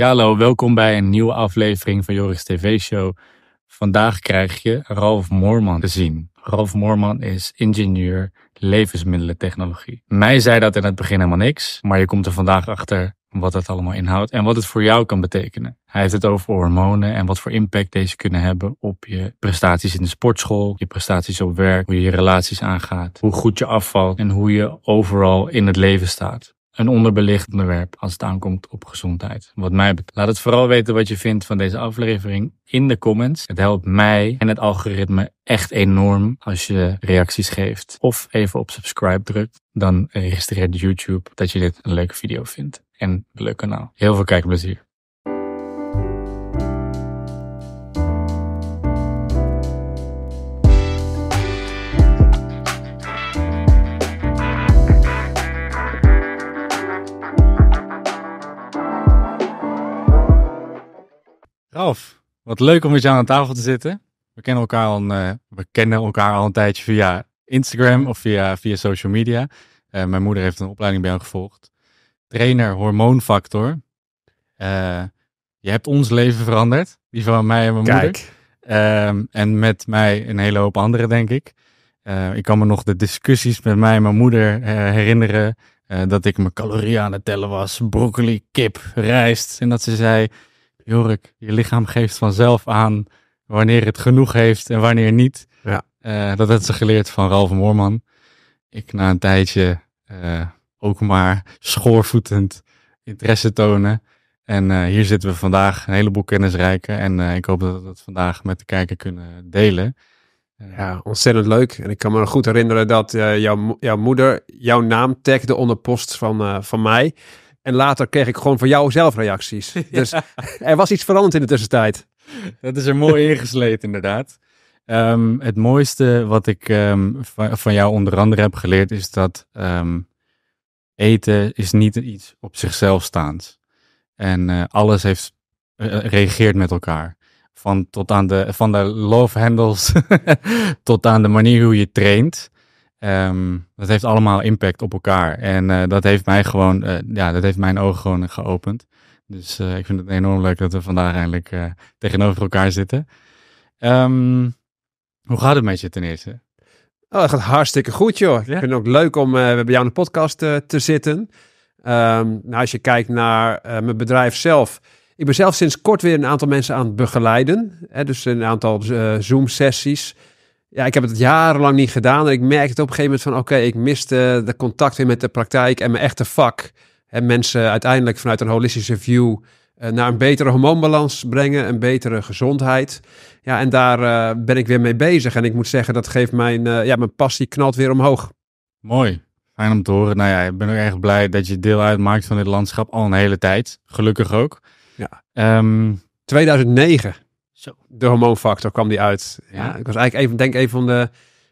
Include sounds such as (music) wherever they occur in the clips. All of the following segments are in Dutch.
Ja, hallo, welkom bij een nieuwe aflevering van Joris TV-show. Vandaag krijg je Ralf Moorman te zien. Ralf Moorman is ingenieur levensmiddelentechnologie. Mij zei dat in het begin helemaal niks, maar je komt er vandaag achter wat dat allemaal inhoudt en wat het voor jou kan betekenen. Hij heeft het over hormonen en wat voor impact deze kunnen hebben op je prestaties in de sportschool, je prestaties op werk, hoe je je relaties aangaat, hoe goed je afvalt en hoe je overal in het leven staat een onderbelicht onderwerp als het aankomt op gezondheid. Wat mij betreft. Laat het vooral weten wat je vindt van deze aflevering in de comments. Het helpt mij en het algoritme echt enorm als je reacties geeft. Of even op subscribe drukt. Dan registreert YouTube dat je dit een leuke video vindt. En een leuk kanaal. Heel veel kijkplezier. Wat leuk om met jou aan tafel te zitten. We kennen elkaar al een, eh, we kennen elkaar al een tijdje via Instagram of via, via social media. Eh, mijn moeder heeft een opleiding bij jou gevolgd. Trainer hormoonfactor. Eh, je hebt ons leven veranderd. Die van mij en mijn moeder. Um, en met mij een hele hoop anderen, denk ik. ik kan me nog de discussies met mij en mijn moeder herinneren. dat ik mijn calorieën aan het tellen was. Broccoli, kip, rijst. En dat ze zei: Jorik, je lichaam geeft vanzelf aan wanneer het genoeg heeft en wanneer niet. Ja. Eh, dat had ze geleerd van Ralph Moorman. Ik na een tijdje eh, ook maar schoorvoetend interesse tonen. En eh, hier zitten we vandaag een heleboel kennisrijke. En ik hoop dat we dat vandaag met de kijker kunnen delen. Ja, ontzettend leuk. En ik kan me goed herinneren dat jouw, jouw moeder jouw naam tagde onder post van, van mij. En later kreeg ik gewoon van jou zelf reacties. (laughs) Dus er was iets veranderd in de tussentijd. Dat is er mooi (laughs) ingesleten, inderdaad. Ehm, het mooiste wat ik ehm, van, jou onder andere heb geleerd is dat ehm, eten is niet iets op zichzelf staands. En eh, alles heeft, eh, reageert met elkaar. Van, tot aan de, van de love handles (laughs) tot aan de manier hoe je traint. Ehm, dat heeft allemaal impact op elkaar. En eh, dat heeft mij gewoon, eh, ja, dat heeft mijn ogen gewoon geopend. Dus eh, ik vind het enorm leuk dat we vandaag eindelijk tegenover elkaar zitten. Ehm, hoe gaat het met je ten eerste? Oh, het gaat hartstikke goed, joh. Ik vind het ook leuk om bij jou in de podcast te zitten. Ehm, nou, als je kijkt naar mijn bedrijf zelf. Ik ben zelf sinds kort weer een aantal mensen aan het begeleiden. Hè, dus een aantal Zoom-sessies ja, ik heb het jarenlang niet gedaan. En ik merkte op een gegeven moment van oké, ik miste de contact weer met de praktijk en mijn echte vak. En mensen uiteindelijk vanuit een holistische view eh, naar een betere hormoonbalans brengen, een betere gezondheid. Ja, en daar eh, ben ik weer mee bezig. En ik moet zeggen, dat geeft mijn, eh, ja, mijn passie knalt weer omhoog. Mooi. Fijn om te horen. Nou ja, ik ben ook erg blij dat je deel uitmaakt van dit landschap al een hele tijd. Gelukkig ook. Ja. 2009. Ehm, zo. De hormoonfactor kwam die uit. Ja, ik was eigenlijk even, denk even van de,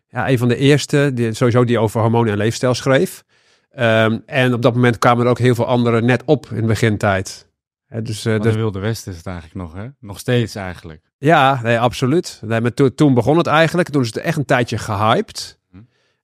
ja, een van de eerste, die, sowieso die over hormonen en leefstijl schreef. Ehm, en op dat moment kwamen er ook heel veel anderen net op in de begintijd. He, dus, eh, de dus Wilde West is het eigenlijk nog, hè? Nog steeds eigenlijk. Ja, nee, absoluut. Nee, maar toen begon het eigenlijk. Toen is het echt een tijdje gehyped. Hm.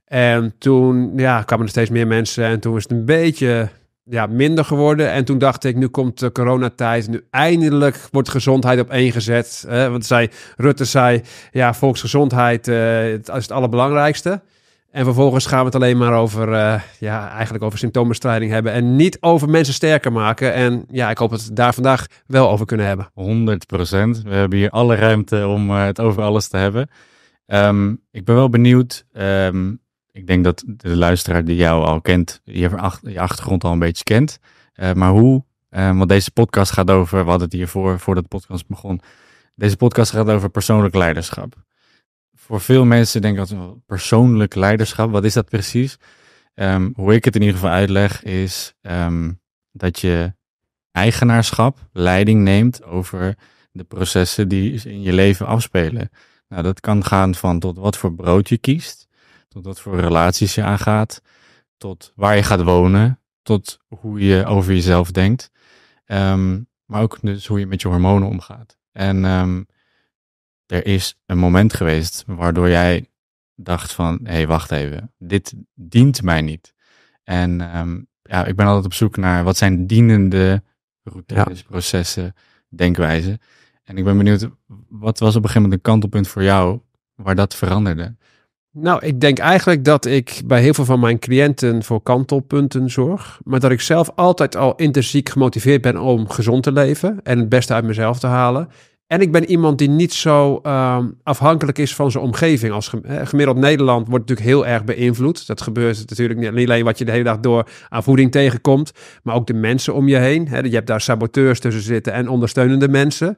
En toen ja, kwamen er steeds meer mensen. En toen is het een beetje ja, minder geworden. En toen dacht ik, nu komt de coronatijd. Nu eindelijk wordt gezondheid op één gezet. Hè? Want zij, Rutte zei, ja, volksgezondheid eh, is het allerbelangrijkste. En vervolgens gaan we het alleen maar over, eh, ja, eigenlijk over symptoombestrijding hebben. En niet over mensen sterker maken. En ja, ik hoop we het daar vandaag wel over kunnen hebben. 100 We hebben hier alle ruimte om eh, het over alles te hebben. Ehm, ik ben wel benieuwd. Ehm, ik denk dat de luisteraar die jou al kent, je achtergrond al een beetje kent. Eh, maar hoe, ehm, want deze podcast gaat over, we hadden het hiervoor, voordat de podcast begon. Deze podcast gaat over persoonlijk leiderschap. Voor veel mensen denken dat persoonlijk leiderschap, wat is dat precies? Ehm, hoe ik het in ieder geval uitleg is ehm, dat je eigenaarschap, leiding neemt over de processen die in je leven afspelen. Nou, dat kan gaan van tot wat voor brood je kiest tot wat voor relaties je aangaat, tot waar je gaat wonen, tot hoe je over jezelf denkt. Ehm, maar ook dus hoe je met je hormonen omgaat. En ehm, er is een moment geweest waardoor jij dacht van, hé, hey, wacht even, dit dient mij niet. En ehm, ja, ik ben altijd op zoek naar wat zijn dienende routines, processen, denkwijzen. En ik ben benieuwd, wat was op een gegeven moment een kantelpunt voor jou waar dat veranderde? Nou, ik denk eigenlijk dat ik bij heel veel van mijn cliënten voor kantelpunten zorg. Maar dat ik zelf altijd al intrinsiek gemotiveerd ben om gezond te leven en het beste uit mezelf te halen. En ik ben iemand die niet zo ehm, afhankelijk is van zijn omgeving. Als eh, gemiddeld Nederland wordt natuurlijk heel erg beïnvloed. Dat gebeurt natuurlijk niet alleen wat je de hele dag door aan voeding tegenkomt, maar ook de mensen om je heen. je hebt daar saboteurs tussen zitten en ondersteunende mensen.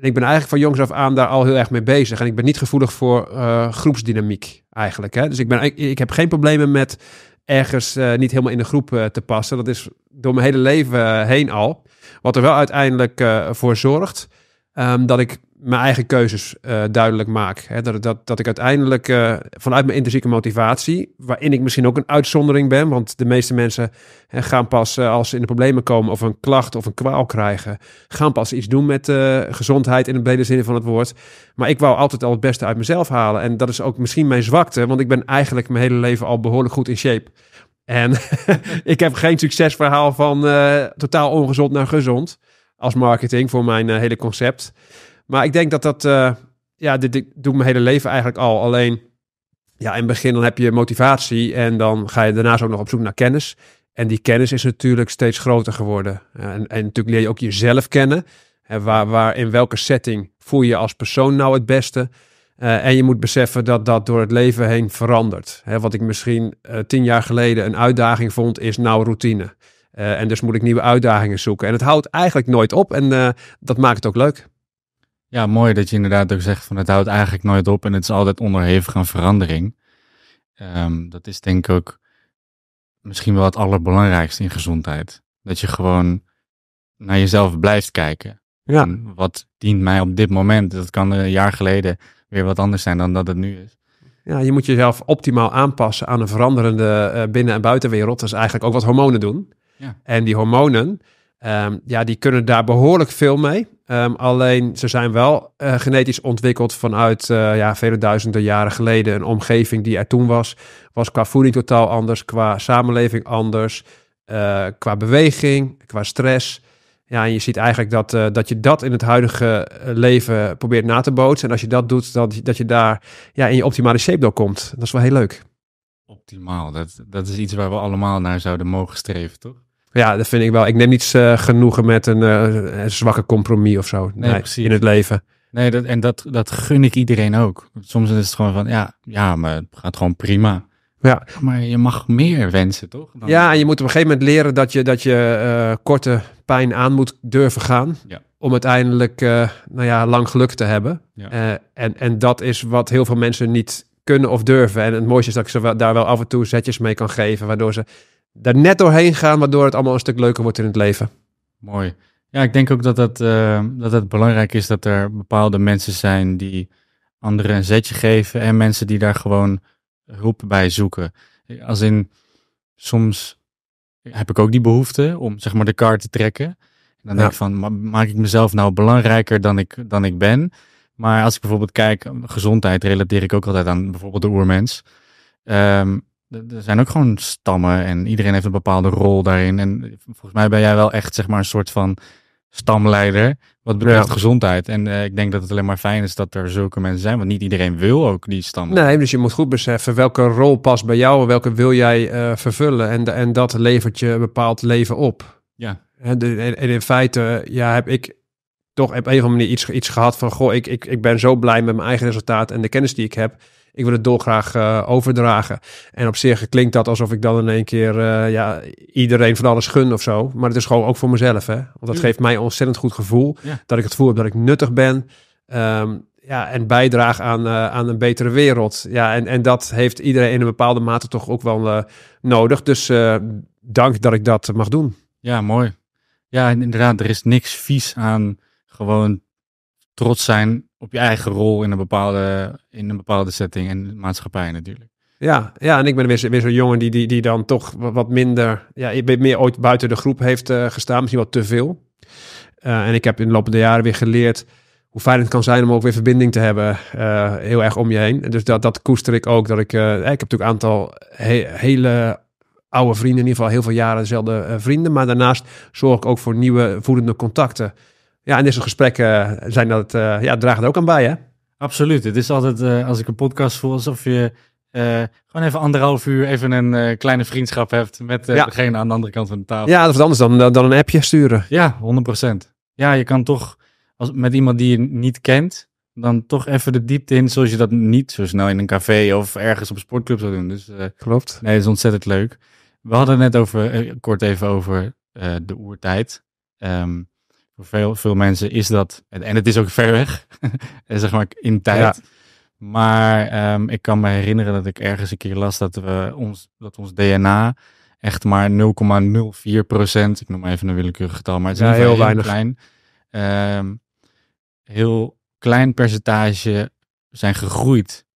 En ik ben eigenlijk van jongs af aan daar al heel erg mee bezig. En ik ben niet gevoelig voor eh, groepsdynamiek eigenlijk. Hè? Dus ik, ben, ik, heb geen problemen met ergens eh, niet helemaal in de groep eh, te passen. Dat is door mijn hele leven heen al. Wat er wel uiteindelijk voor zorgt ehm, dat ik mijn eigen keuzes eh, duidelijk maak. dat, dat, dat ik uiteindelijk eh, vanuit mijn intrinsieke motivatie, waarin ik misschien ook een uitzondering ben, want de meeste mensen gaan pas eh, als ze in de problemen komen of een klacht of een kwaal krijgen, gaan pas iets doen met gezondheid in de brede zin van het woord. Maar ik wou altijd al het beste uit mezelf halen. En dat is ook misschien mijn zwakte, want ik ben eigenlijk mijn hele leven al behoorlijk goed in shape. En (laughs) ik heb geen succesverhaal van totaal ongezond naar gezond als marketing voor mijn hele concept. Maar ik denk dat dat, eh, ja, dit, dit doe mijn hele leven eigenlijk al. Alleen, ja, in het begin dan heb je motivatie en dan ga je daarnaast ook nog op zoek naar kennis. En die kennis is natuurlijk steeds groter geworden. En, en natuurlijk leer je ook jezelf kennen. En waar, waar, in welke setting voel je als persoon nou het beste? Eh, en je moet beseffen dat dat door het leven heen verandert. wat ik misschien eh, tien jaar geleden een uitdaging vond, is nou routine. en dus moet ik nieuwe uitdagingen zoeken. En het houdt eigenlijk nooit op en dat maakt het ook leuk. Ja, mooi dat je inderdaad ook zegt van het houdt eigenlijk nooit op en het is altijd onderhevig aan verandering. Ehm, dat is denk ik ook misschien wel het allerbelangrijkste in gezondheid. Dat je gewoon naar jezelf blijft kijken. Ja. wat dient mij op dit moment? Dat kan een jaar geleden weer wat anders zijn dan dat het nu is. Ja, je moet jezelf optimaal aanpassen aan een veranderende eh, binnen- en buitenwereld. Dat is eigenlijk ook wat hormonen doen. Ja. En die hormonen, Ehm, ja, die kunnen daar behoorlijk veel mee. Ehm, alleen ze zijn wel eh, genetisch ontwikkeld vanuit eh, ja, vele duizenden jaren geleden. Een omgeving die er toen was, was qua voeding totaal anders, qua samenleving anders, eh, qua beweging, qua stress. Ja, en je ziet eigenlijk dat, dat je dat in het huidige leven probeert na te bootsen. En als je dat doet, dat, dat je daar ja, in je optimale shape door komt. Dat is wel heel leuk. Optimaal, dat, dat is iets waar we allemaal naar zouden mogen streven, toch? Ja, dat vind ik wel. Ik neem niets eh, genoegen met eh, een, zwakke compromis of zo. Nee, precies. In het leven. Nee, dat, en dat, dat gun ik iedereen ook. Soms is het gewoon van, ja, ja maar het gaat gewoon prima. Maar je mag meer wensen, toch? Dan... Ja, en je moet op een gegeven moment leren dat je, dat je eh, korte pijn aan moet durven gaan. Om uiteindelijk nou ja, lang geluk te hebben. en, en dat is wat heel veel mensen niet kunnen of durven. En het mooiste is dat ik ze daar wel af en toe zetjes mee kan geven. Waardoor ze daar net doorheen gaan, waardoor het allemaal een stuk leuker wordt in het leven. Mooi. Ja, ik denk ook dat het, eh, dat het belangrijk is dat er bepaalde mensen zijn die anderen een zetje geven en mensen die daar gewoon hulp bij zoeken. Als in, soms heb ik ook die behoefte om zeg maar de kaart te trekken. En dan denk ik van, maak ik mezelf nou belangrijker dan ik, dan ik ben? Maar als ik bijvoorbeeld kijk, gezondheid relateer ik ook altijd aan bijvoorbeeld de oermens. Ehm, er zijn ook gewoon stammen en iedereen heeft een bepaalde rol daarin. En volgens mij ben jij wel echt zeg maar een soort van stamleider wat betreft gezondheid. En eh, ik denk dat het alleen maar fijn is dat er zulke mensen zijn, want niet iedereen wil ook die stammen. Nee, dus je moet goed beseffen welke rol past bij jou en welke wil jij eh, vervullen. En, en dat levert je een bepaald leven op. Ja. En, in feite eh, ja, heb ik toch op een of andere manier iets, iets gehad van, goh, ik, ik, ik ben zo blij met mijn eigen resultaat en de kennis die ik heb. Ik wil het dolgraag eh, overdragen. En op zich klinkt dat alsof ik dan in één keer eh, ja, iedereen van alles gun of zo. Maar het is gewoon ook voor mezelf. Hè? Want dat geeft mij een ontzettend goed gevoel. Dat ik het gevoel heb dat ik nuttig ben. Ehm, ja, en bijdraag aan, eh, aan een betere wereld. Ja, en, en dat heeft iedereen in een bepaalde mate toch ook wel nodig. Dus dank dat ik dat mag doen. Ja, mooi. Ja, inderdaad, er is niks vies aan gewoon trots zijn op je eigen rol in een bepaalde, in een bepaalde setting en maatschappij natuurlijk. Ja, ja, en ik ben weer, weer zo'n jongen die, die, die dan toch wat minder, ja, meer ooit buiten de groep heeft eh, gestaan, misschien wat te veel. Eh, en ik heb in de loop der jaren weer geleerd hoe fijn het kan zijn om ook weer verbinding te hebben, eh, heel erg om je heen. dus dat, dat koester ik ook. Dat ik, ik heb natuurlijk een aantal hele oude vrienden, in ieder geval heel veel jaren dezelfde vrienden. Maar daarnaast zorg ik ook voor nieuwe voedende contacten. Ja, en deze gesprekken zijn dat, eh, ja, dragen ook aan bij, hè? Absoluut. Het is altijd, eh, als ik een podcast voel, alsof je eh, gewoon even anderhalf uur even een kleine vriendschap hebt met degene aan de andere kant van de tafel. Ja, dat is anders dan, dan een appje sturen. Ja, 100%. Ja, je kan toch als, met iemand die je niet kent, dan toch even de diepte in, zoals je dat niet zo snel in een café of ergens op een sportclub zou doen. Dus, Klopt. Nee, dat is ontzettend leuk. We hadden net over, kort even over de oertijd. Ehm, voor veel, veel mensen is dat. En, het is ook ver weg, (laughs) eh, zeg maar in tijd. Maar ehm, ik kan me herinneren dat ik ergens een keer las dat, we ons, dat ons DNA echt maar 0,04%, ik noem even een willekeurig getal, maar het is heel, weinig. klein. Ehm, heel klein percentage zijn gegroeid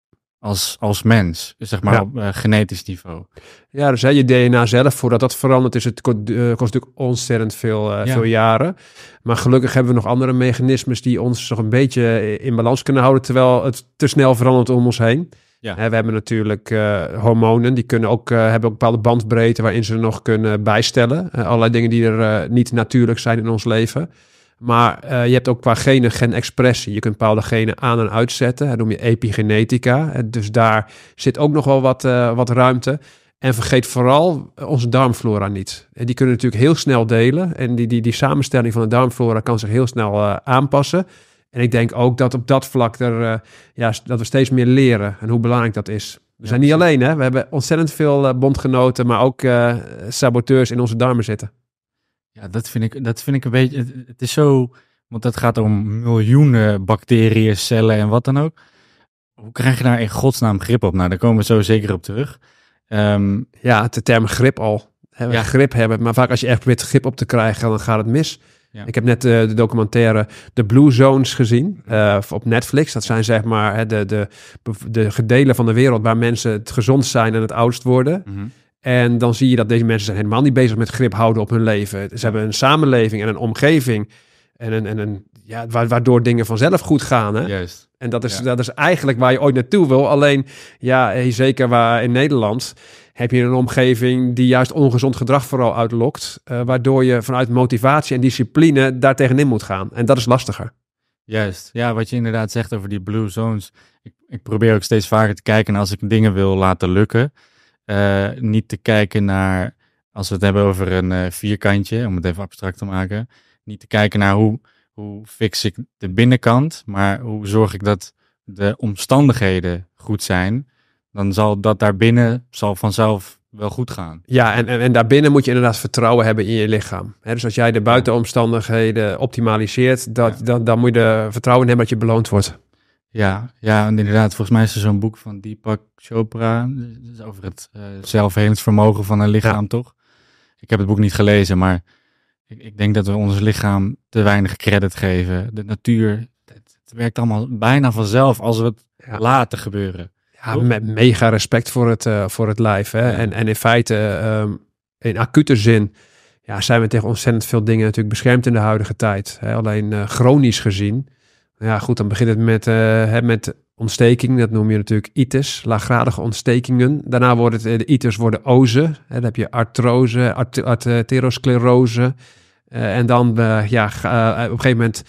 als, als mens, dus zeg maar op eh, genetisch niveau. Ja, dus hè, je DNA zelf, voordat dat verandert, is het, kost, eh, kost natuurlijk ontzettend veel, eh, veel jaren. Maar gelukkig hebben we nog andere mechanismes die ons nog een beetje in balans kunnen houden, terwijl het te snel verandert om ons heen. Ja. Hè, we hebben natuurlijk hormonen, die kunnen ook, hebben ook bepaalde bandbreedte waarin ze nog kunnen bijstellen. allerlei dingen die er niet natuurlijk zijn in ons leven. Maar eh, je hebt ook qua genen genexpressie. Je kunt bepaalde genen aan en uitzetten. Dat noem je epigenetica. Eh, dus daar zit ook nog wel wat, eh, wat ruimte. En vergeet vooral onze darmflora niet. En die kunnen natuurlijk heel snel delen. En die, die, die samenstelling van de darmflora kan zich heel snel aanpassen. En ik denk ook dat op dat vlak er, ja, dat we steeds meer leren en hoe belangrijk dat is. We zijn niet alleen, hè? we hebben ontzettend veel bondgenoten, maar ook saboteurs in onze darmen zitten. Ja, dat vind ik, dat vind ik een beetje. Het, is zo. Want dat gaat om miljoenen bacteriën, cellen en wat dan ook. Hoe krijg je daar in godsnaam grip op? Nou, daar komen we zo zeker op terug. Ehm, ja, de term grip al. ja. Grip hebben. Maar vaak als je echt probeert grip op te krijgen, dan gaat het mis. Ik heb net eh, de documentaire The Blue Zones gezien eh, op Netflix. Dat zijn zeg maar hè, de, de, de gedelen van de wereld waar mensen het gezond zijn en het oudst worden. Mhm. En dan zie je dat deze mensen zijn helemaal niet bezig met grip houden op hun leven. Ze hebben een samenleving en een omgeving. En een, en een, ja, waardoor dingen vanzelf goed gaan. Hè? Juist. En dat is, dat is eigenlijk waar je ooit naartoe wil. Alleen, ja, zeker waar in Nederland heb je een omgeving die juist ongezond gedrag vooral uitlokt. Eh, waardoor je vanuit motivatie en discipline daar tegenin moet gaan. En dat is lastiger. Juist. Ja, wat je inderdaad zegt over die blue zones. Ik, ik probeer ook steeds vaker te kijken als ik dingen wil laten lukken eh, niet te kijken naar, als we het hebben over een eh, vierkantje, om het even abstract te maken, niet te kijken naar hoe, hoe fix ik de binnenkant, maar hoe zorg ik dat de omstandigheden goed zijn, dan zal dat daarbinnen zal vanzelf wel goed gaan. Ja, en, en, en, daarbinnen moet je inderdaad vertrouwen hebben in je lichaam. dus als jij de buitenomstandigheden optimaliseert, dat, dan, dan moet je er vertrouwen in hebben dat je beloond wordt. Ja, ja, en inderdaad, volgens mij is er zo'n boek van Deepak Chopra dus over het uh, eh, vermogen van een lichaam, toch? Ik heb het boek niet gelezen, maar ik, ik, denk dat we ons lichaam te weinig credit geven. De natuur, het, het werkt allemaal bijna vanzelf als we het laten gebeuren. Ja, met mega respect voor het, eh, voor het lijf. Hè? En, en in feite, ehm, in acute zin, ja, zijn we tegen ontzettend veel dingen natuurlijk beschermd in de huidige tijd. Hè? Alleen eh, chronisch gezien ja, goed, dan begint het met, eh, met ontsteking. Dat noem je natuurlijk itis, laaggradige ontstekingen. Daarna worden het, eh, de itis worden ozen. Dan heb je artrose, art eh, en dan, ja, op een gegeven moment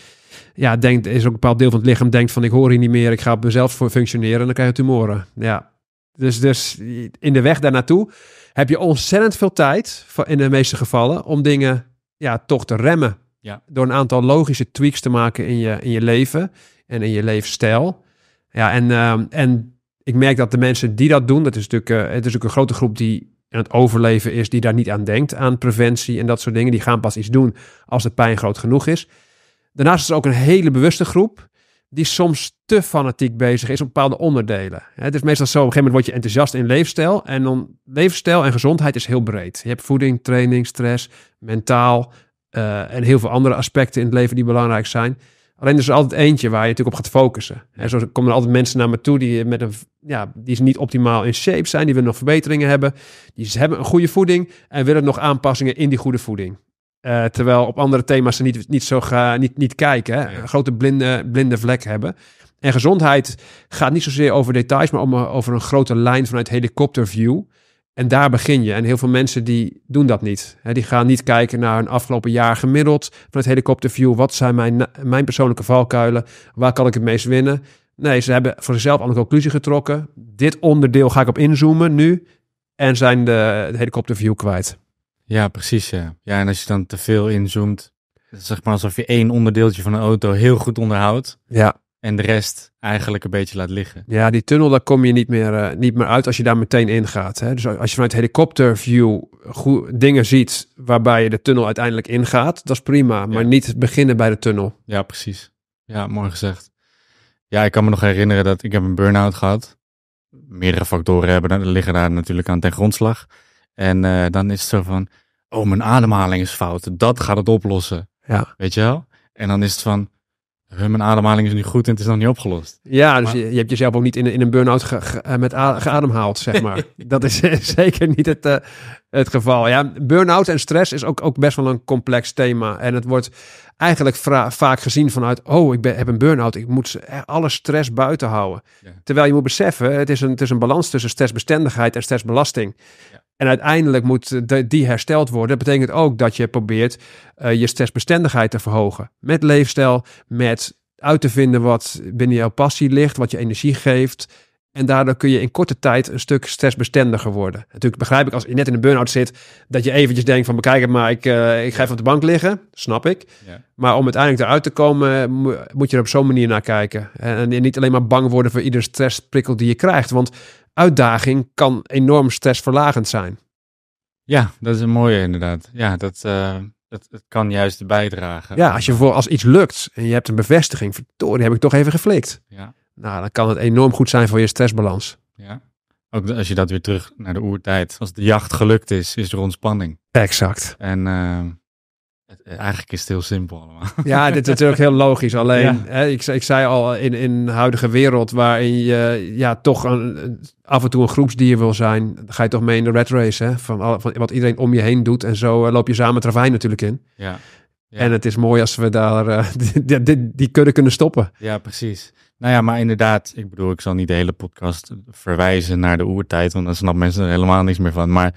ja, denkt, is ook een bepaald deel van het lichaam denkt van ik hoor hier niet meer, ik ga op mezelf voor functioneren en dan krijg je tumoren. Ja. Dus, dus in de weg daarnaartoe heb je ontzettend veel tijd, in de meeste gevallen, om dingen ja, toch te remmen. Ja. Door een aantal logische tweaks te maken in je, in je leven en in je leefstijl. Ja, en, ehm, en ik merk dat de mensen die dat doen, dat is natuurlijk, eh, het is natuurlijk een grote groep die aan het overleven is, die daar niet aan denkt, aan preventie en dat soort dingen. Die gaan pas iets doen als de pijn groot genoeg is. Daarnaast is er ook een hele bewuste groep die soms te fanatiek bezig is op bepaalde onderdelen. Het is meestal zo, op een gegeven moment word je enthousiast in leefstijl. En dan leefstijl en gezondheid is heel breed. Je hebt voeding, training, stress, mentaal, eh, en heel veel andere aspecten in het leven die belangrijk zijn. Alleen er is er altijd eentje waar je natuurlijk op gaat focussen. En zo komen er altijd mensen naar me toe die, met een, ja, die niet optimaal in shape zijn. Die willen nog verbeteringen hebben. Die hebben een goede voeding en willen nog aanpassingen in die goede voeding. Eh, terwijl op andere thema's ze niet, niet zo ga, niet, niet kijken. Hè? Een grote blinde, blinde vlek hebben. En gezondheid gaat niet zozeer over details, maar om, over een grote lijn vanuit helikopterview. En daar begin je. En heel veel mensen die doen dat niet. He, die gaan niet kijken naar hun afgelopen jaar gemiddeld van het helikopterview. Wat zijn mijn, mijn persoonlijke valkuilen? Waar kan ik het meest winnen? Nee, ze hebben voor zichzelf al een conclusie getrokken. Dit onderdeel ga ik op inzoomen nu. En zijn de, helikopterview kwijt. Ja, precies. Ja. ja, en als je dan te veel inzoomt, zeg maar alsof je één onderdeeltje van een auto heel goed onderhoudt. Ja en de rest eigenlijk een beetje laat liggen. Ja, die tunnel, daar kom je niet meer, eh, niet meer uit als je daar meteen ingaat. Hè? Dus als je vanuit helikopterview dingen ziet waarbij je de tunnel uiteindelijk ingaat, dat is prima. Maar niet beginnen bij de tunnel. Ja, precies. Ja, mooi gezegd. Ja, ik kan me nog herinneren dat ik heb een burn-out gehad. Meerdere factoren hebben, liggen daar natuurlijk aan ten grondslag. En eh, dan is het zo van, oh, mijn ademhaling is fout. Dat gaat het oplossen. Ja. Weet je wel? En dan is het van, mijn ademhaling is nu goed en het is nog niet opgelost. Ja, dus je, hebt jezelf ook niet in, in een burn-out ge, eh, met geademhaald, zeg maar. (laughs) dat is eh, (laughs) zeker niet het, eh, het geval. Ja, burn-out en stress is ook, ook best wel een complex thema. En het wordt eigenlijk vaak gezien vanuit, oh, ik ben, heb een burn-out, ik moet alle stress buiten houden. Terwijl je moet beseffen, het is, een, het is een balans tussen stressbestendigheid en stressbelasting. Ja. En uiteindelijk moet die hersteld worden. Dat betekent ook dat je probeert eh, je stressbestendigheid te verhogen. Met leefstijl, met uit te vinden wat binnen jouw passie ligt, wat je energie geeft. En daardoor kun je in korte tijd een stuk stressbestendiger worden. Natuurlijk begrijp ik als je net in een burn-out zit, dat je eventjes denkt van bekijk het maar, ik, eh, ik ga even op de bank liggen. Snap ik. Maar om uiteindelijk eruit te komen, moet je er op zo'n manier naar kijken. en, niet alleen maar bang worden voor iedere stressprikkel die je krijgt. Want uitdaging kan enorm stressverlagend zijn. Ja, dat is een mooie inderdaad. Ja, dat, eh, dat, dat, kan juist bijdragen. Ja, als je voor als iets lukt en je hebt een bevestiging, verdorie, heb ik toch even geflikt. Ja. Nou, dan kan het enorm goed zijn voor je stressbalans. Ja. Ook als je dat weer terug naar de oertijd. Als de jacht gelukt is, is er ontspanning. Exact. En eh, eh, eigenlijk is het heel simpel allemaal. (laughs) Ja, dit is natuurlijk heel logisch. Alleen, hè, ik, ik zei al, in, in de huidige wereld waarin je ja, toch een, af en toe een groepsdier wil zijn, ga je toch mee in de red race. Hè? Van, van wat iedereen om je heen doet. En zo eh, loop je samen het natuurlijk in. Ja. En het is mooi als we daar uh, (laughs) die, die, kudde kunnen stoppen. Ja, precies. Nou ja, maar inderdaad, ik bedoel, ik zal niet de hele podcast verwijzen naar de oertijd, want dan snapt mensen er helemaal niks meer van. Maar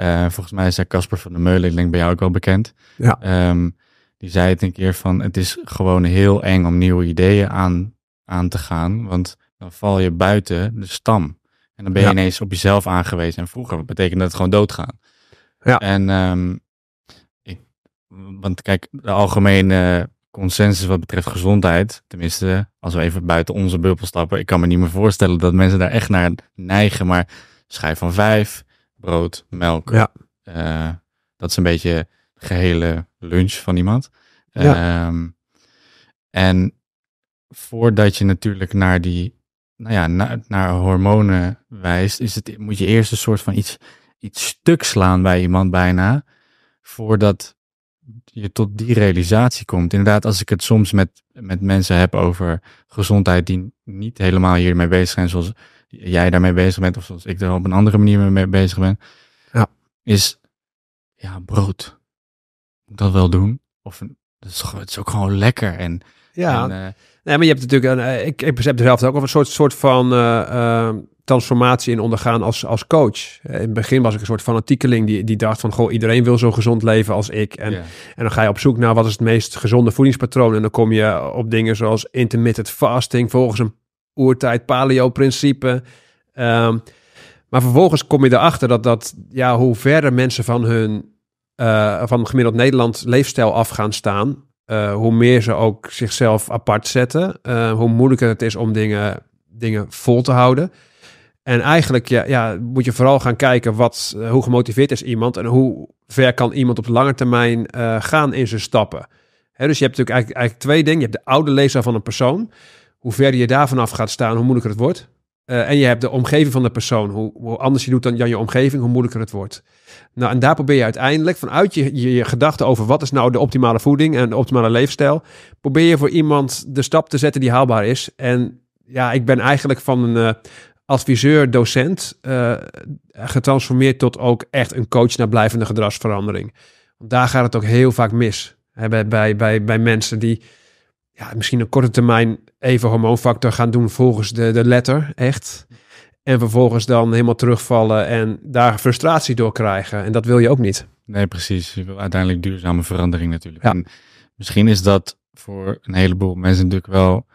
eh, volgens mij is Casper van der Meulen, ik denk bij jou ook wel bekend. Ja. Ehm, die zei het een keer van, het is gewoon heel eng om nieuwe ideeën aan, aan te gaan. Want dan val je buiten de stam. En dan ben je ineens op jezelf aangewezen. En vroeger betekende dat het gewoon doodgaan. Ja. En ehm, ik, want kijk, de algemene consensus wat betreft gezondheid, tenminste, als we even buiten onze bubbel stappen, ik kan me niet meer voorstellen dat mensen daar echt naar neigen. Maar schijf van vijf, brood, melk. Ja. Eh, dat is een beetje de gehele lunch van iemand. Ehm, en voordat je natuurlijk naar die, nou ja, naar, naar hormonen wijst, is het, moet je eerst een soort van iets, iets stuk slaan bij iemand bijna, voordat je tot die realisatie komt. Inderdaad, als ik het soms met, met mensen heb over gezondheid die niet helemaal hiermee bezig zijn, zoals jij daarmee bezig bent, of zoals ik er op een andere manier mee bezig ben, ja. is ja, brood. dat wel doen? Of dat is, het is ook gewoon lekker. En, ja, en, eh, nee, maar je hebt natuurlijk, een, eh, ik, ik heb zelf ook een soort, soort van eh, transformatie in ondergaan als, als coach. In het begin was ik een soort fanatiekeling die, die dacht van, goh, iedereen wil zo gezond leven als ik. En, en dan ga je op zoek naar wat is het meest gezonde voedingspatroon. En dan kom je op dingen zoals intermittent fasting, volgens een oertijd, paleo-principe. Um, maar vervolgens kom je erachter dat, dat ja, hoe verder mensen van hun uh, van gemiddeld Nederlands leefstijl af gaan staan, eh, hoe meer ze ook zichzelf apart zetten, eh, hoe moeilijker het is om dingen, dingen vol te houden. En eigenlijk ja, ja, moet je vooral gaan kijken wat, hoe gemotiveerd is iemand en hoe ver kan iemand op lange termijn gaan in zijn stappen. He, dus je hebt natuurlijk eigenlijk, eigenlijk twee dingen. Je hebt de oude lezer van een persoon hoe ver je daarvan af gaat staan, hoe moeilijker het wordt. Eh, en je hebt de omgeving van de persoon. Hoe, anders je doet dan, je omgeving, hoe moeilijker het wordt. Nou, en daar probeer je uiteindelijk vanuit je, je, gedachten over wat is nou de optimale voeding en de optimale leefstijl. Probeer je voor iemand de stap te zetten die haalbaar is. En ja, ik ben eigenlijk van een uh, eh, adviseur-docent eh, getransformeerd tot ook echt een coach naar blijvende gedragsverandering. Want daar gaat het ook heel vaak mis. Hè, bij, bij, bij, bij mensen die ja, misschien een korte termijn even hormoonfactor gaan doen volgens de, de letter, echt. En vervolgens dan helemaal terugvallen en daar frustratie door krijgen. En dat wil je ook niet. Nee, precies. Je wil uiteindelijk duurzame verandering natuurlijk. Ja. En misschien is dat voor een heleboel mensen natuurlijk wel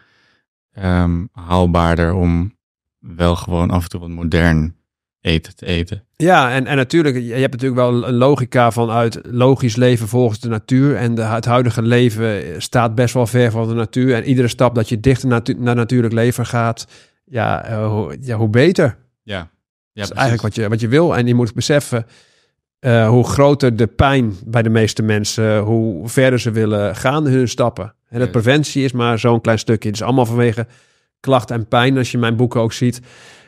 ehm, haalbaarder om wel gewoon af en toe wat modern eten eten. Ja, en, en natuurlijk, je hebt natuurlijk wel een logica vanuit logisch leven volgens de natuur. En de, het huidige leven staat best wel ver van de natuur. En iedere stap dat je dichter naar natuurlijk leven gaat, ja, eh, hoe, ja hoe beter. Ja, ja dat is eigenlijk wat je, wat je wil. En je moet beseffen, eh, hoe groter de pijn bij de meeste mensen, eh, hoe verder ze willen gaan hun stappen. En dat preventie is maar zo'n klein stukje. Het is allemaal vanwege klachten en pijn. Als je mijn boeken ook ziet,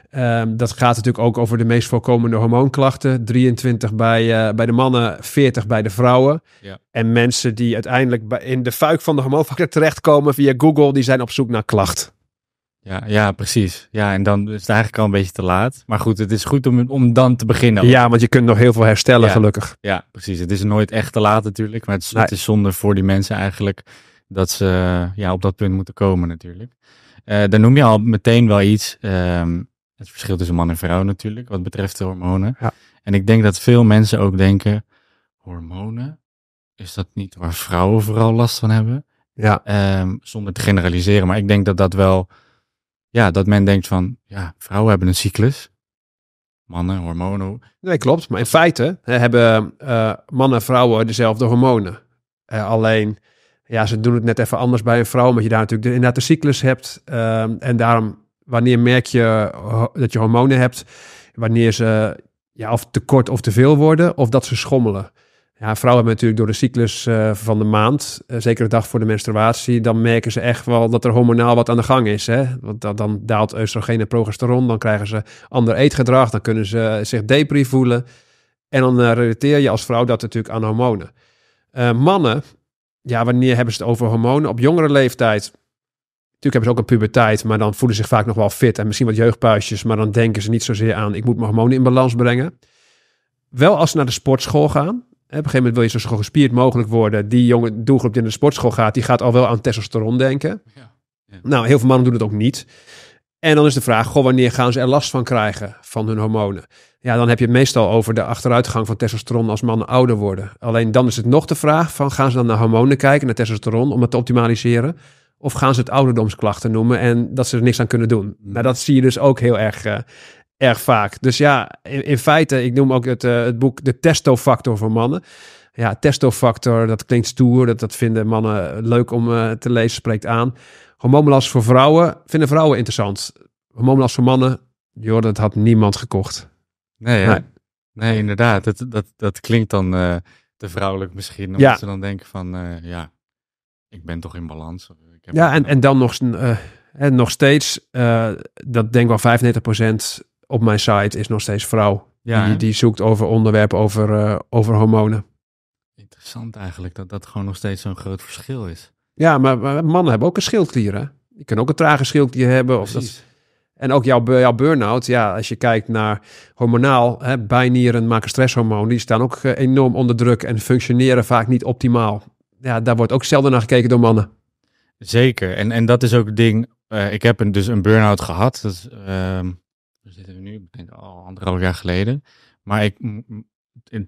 Ehm, dat gaat natuurlijk ook over de meest voorkomende hormoonklachten. 23 bij, eh, bij de mannen, 40 bij de vrouwen. Ja. En mensen die uiteindelijk in de fuik van de hormoonfactor terechtkomen via Google, die zijn op zoek naar klacht. Ja, ja, precies. Ja, en dan is het eigenlijk al een beetje te laat. Maar goed, het is goed om, om dan te beginnen. Ja, want je kunt nog heel veel herstellen, gelukkig. Ja, precies. Het is nooit echt te laat natuurlijk. Maar het is, zonder zonde voor die mensen eigenlijk dat ze ja, op dat punt moeten komen natuurlijk. Eh, dan noem je al meteen wel iets. Ehm, het verschil tussen man en vrouw natuurlijk, wat betreft de hormonen. Ja. En ik denk dat veel mensen ook denken, hormonen, is dat niet waar vrouwen vooral last van hebben? Ja. Ehm, zonder te generaliseren, maar ik denk dat dat wel, ja, dat men denkt van, ja, vrouwen hebben een cyclus. Mannen, hormonen. Nee, klopt. Maar in feite hè, hebben eh, mannen en vrouwen dezelfde hormonen. Eh, alleen, ja, ze doen het net even anders bij een vrouw, omdat je daar natuurlijk de, inderdaad de cyclus hebt. Ehm, en daarom wanneer merk je dat je hormonen hebt, wanneer ze ja, of te kort of te veel worden, of dat ze schommelen. Ja, vrouwen hebben natuurlijk door de cyclus eh, van de maand, uh, zeker de dag voor de menstruatie, dan merken ze echt wel dat er hormonaal wat aan de gang is. Hè? Want dan, daalt oestrogeen en progesteron, dan krijgen ze ander eetgedrag, dan kunnen ze eh, zich depri voelen. En dan uh, relateer je als vrouw dat natuurlijk aan hormonen. mannen, ja, wanneer hebben ze het over hormonen? Op jongere leeftijd Natuurlijk hebben ze ook een puberteit, maar dan voelen ze zich vaak nog wel fit en misschien wat jeugdpuisjes, maar dan denken ze niet zozeer aan ik moet mijn hormonen in balans brengen. Wel als ze naar de sportschool gaan, op een gegeven moment wil je zo, gespierd mogelijk worden. Die jonge doelgroep die naar de sportschool gaat, die gaat al wel aan testosteron denken. Ja, Nou, heel veel mannen doen het ook niet. En dan is de vraag, goh, wanneer gaan ze er last van krijgen van hun hormonen? Ja, dan heb je het meestal over de achteruitgang van testosteron als mannen ouder worden. Alleen dan is het nog de vraag van, gaan ze dan naar hormonen kijken, naar testosteron, om het te optimaliseren? Of gaan ze het ouderdomsklachten noemen en dat ze er niks aan kunnen doen? Nou, dat zie je dus ook heel erg, eh, erg vaak. Dus ja, in, in feite, ik noem ook het, eh, het boek De Testofactor voor Mannen. Ja, testofactor, dat klinkt stoer. Dat, dat vinden mannen leuk om eh, te lezen, spreekt aan. Hormoonbalans voor vrouwen vinden vrouwen interessant. Hormoonbalans voor mannen, joh, dat had niemand gekocht. Nee, nee. inderdaad. Dat, dat, dat klinkt dan te vrouwelijk misschien. Omdat ja. ze dan denken van, ja, ik ben toch in balans. Ja, en, en dan nog, eh, nog steeds, eh, dat denk ik wel 95% op mijn site is nog steeds vrouw. Ja, die, die zoekt over onderwerpen, over, eh, over hormonen. Interessant eigenlijk, dat dat gewoon nog steeds zo'n groot verschil is. Ja, maar, mannen hebben ook een schildklier, hè? Je kan ook een trage schildklier hebben. Of dat, en ook jouw, jouw burn-out, ja, als je kijkt naar hormonaal, hè, bijnieren maken stresshormoon, die staan ook enorm onder druk en functioneren vaak niet optimaal. Ja, daar wordt ook zelden naar gekeken door mannen. Zeker. En, en dat is ook het ding. Eh, ik heb een, dus een burn-out gehad. Dat ehm, zitten we nu? Ik denk al anderhalf jaar geleden. Maar ik,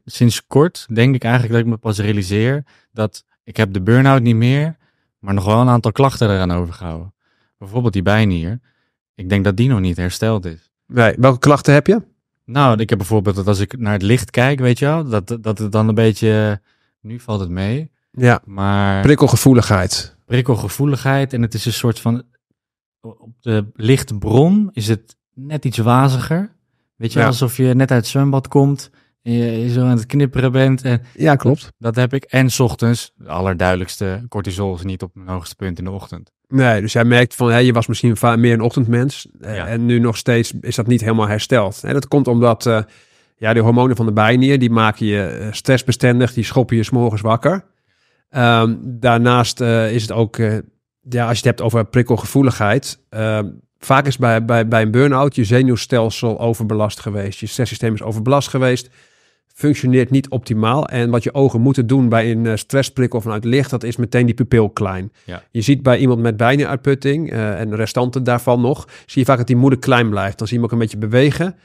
sinds kort denk ik eigenlijk dat ik me pas realiseer dat ik heb de burn-out niet meer, maar nog wel een aantal klachten eraan overgehouden. Bijvoorbeeld die hier. Ik denk dat die nog niet hersteld is. welke klachten heb je? Nou, ik heb bijvoorbeeld dat als ik naar het licht kijk, weet je wel, dat, dat het dan een beetje, nu valt het mee. Ja, maar... Prikkelgevoeligheid prikkelgevoeligheid. En het is een soort van, op de lichte bron is het net iets waziger. Weet je, alsof je net uit het zwembad komt en je, zo aan het knipperen bent. En ja, klopt. Dat, heb ik. En s ochtends, de allerduidelijkste, cortisol is niet op mijn hoogste punt in de ochtend. Nee, dus jij merkt van, hé, je was misschien meer een ochtendmens. Eh, en nu nog steeds is dat niet helemaal hersteld. En dat komt omdat eh, ja, de hormonen van de bijnier, die maken je eh, stressbestendig. Die schoppen je s'morgens wakker. Ehm, daarnaast eh, is het ook, eh, ja, als je het hebt over prikkelgevoeligheid. Ehm, vaak is bij, bij, bij een burn-out je zenuwstelsel overbelast geweest. Je stresssysteem is overbelast geweest. Functioneert niet optimaal. En wat je ogen moeten doen bij een eh, stressprikkel vanuit licht, dat is meteen die pupil klein. Je ziet bij iemand met bijna-uitputting en restanten daarvan nog, zie je vaak dat die moeder klein blijft. Dan zie je hem ook een beetje bewegen.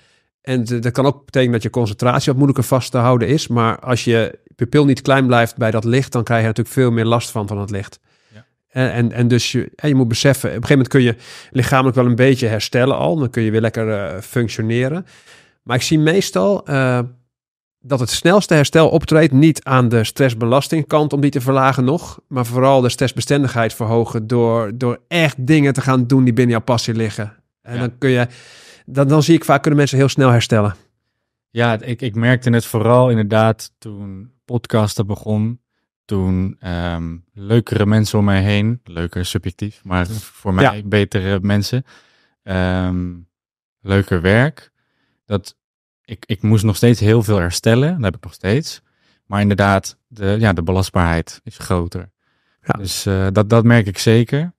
En dat kan ook betekenen dat je concentratie wat moeilijker vast te houden is. Maar als je pupil niet klein blijft bij dat licht, dan krijg je natuurlijk veel meer last van van het licht. Ja. En, en, en, dus je, je moet beseffen, op een gegeven moment kun je lichamelijk wel een beetje herstellen al. Dan kun je weer lekker eh, functioneren. Maar ik zie meestal eh, dat het snelste herstel optreedt niet aan de stressbelastingkant om die te verlagen nog, maar vooral de stressbestendigheid verhogen door, door echt dingen te gaan doen die binnen jouw passie liggen. En dan kun je dan, dan zie ik vaak kunnen mensen heel snel herstellen. Ja, ik, ik merkte het vooral inderdaad toen podcasten begon. Toen ehm, leukere mensen om mij heen, leuker subjectief, maar voor mij betere mensen, ehm, leuker werk. Dat ik, ik moest nog steeds heel veel herstellen, dat heb ik nog steeds. Maar inderdaad, de, ja, de belastbaarheid is groter. Ja. Dus eh, dat, dat merk ik zeker.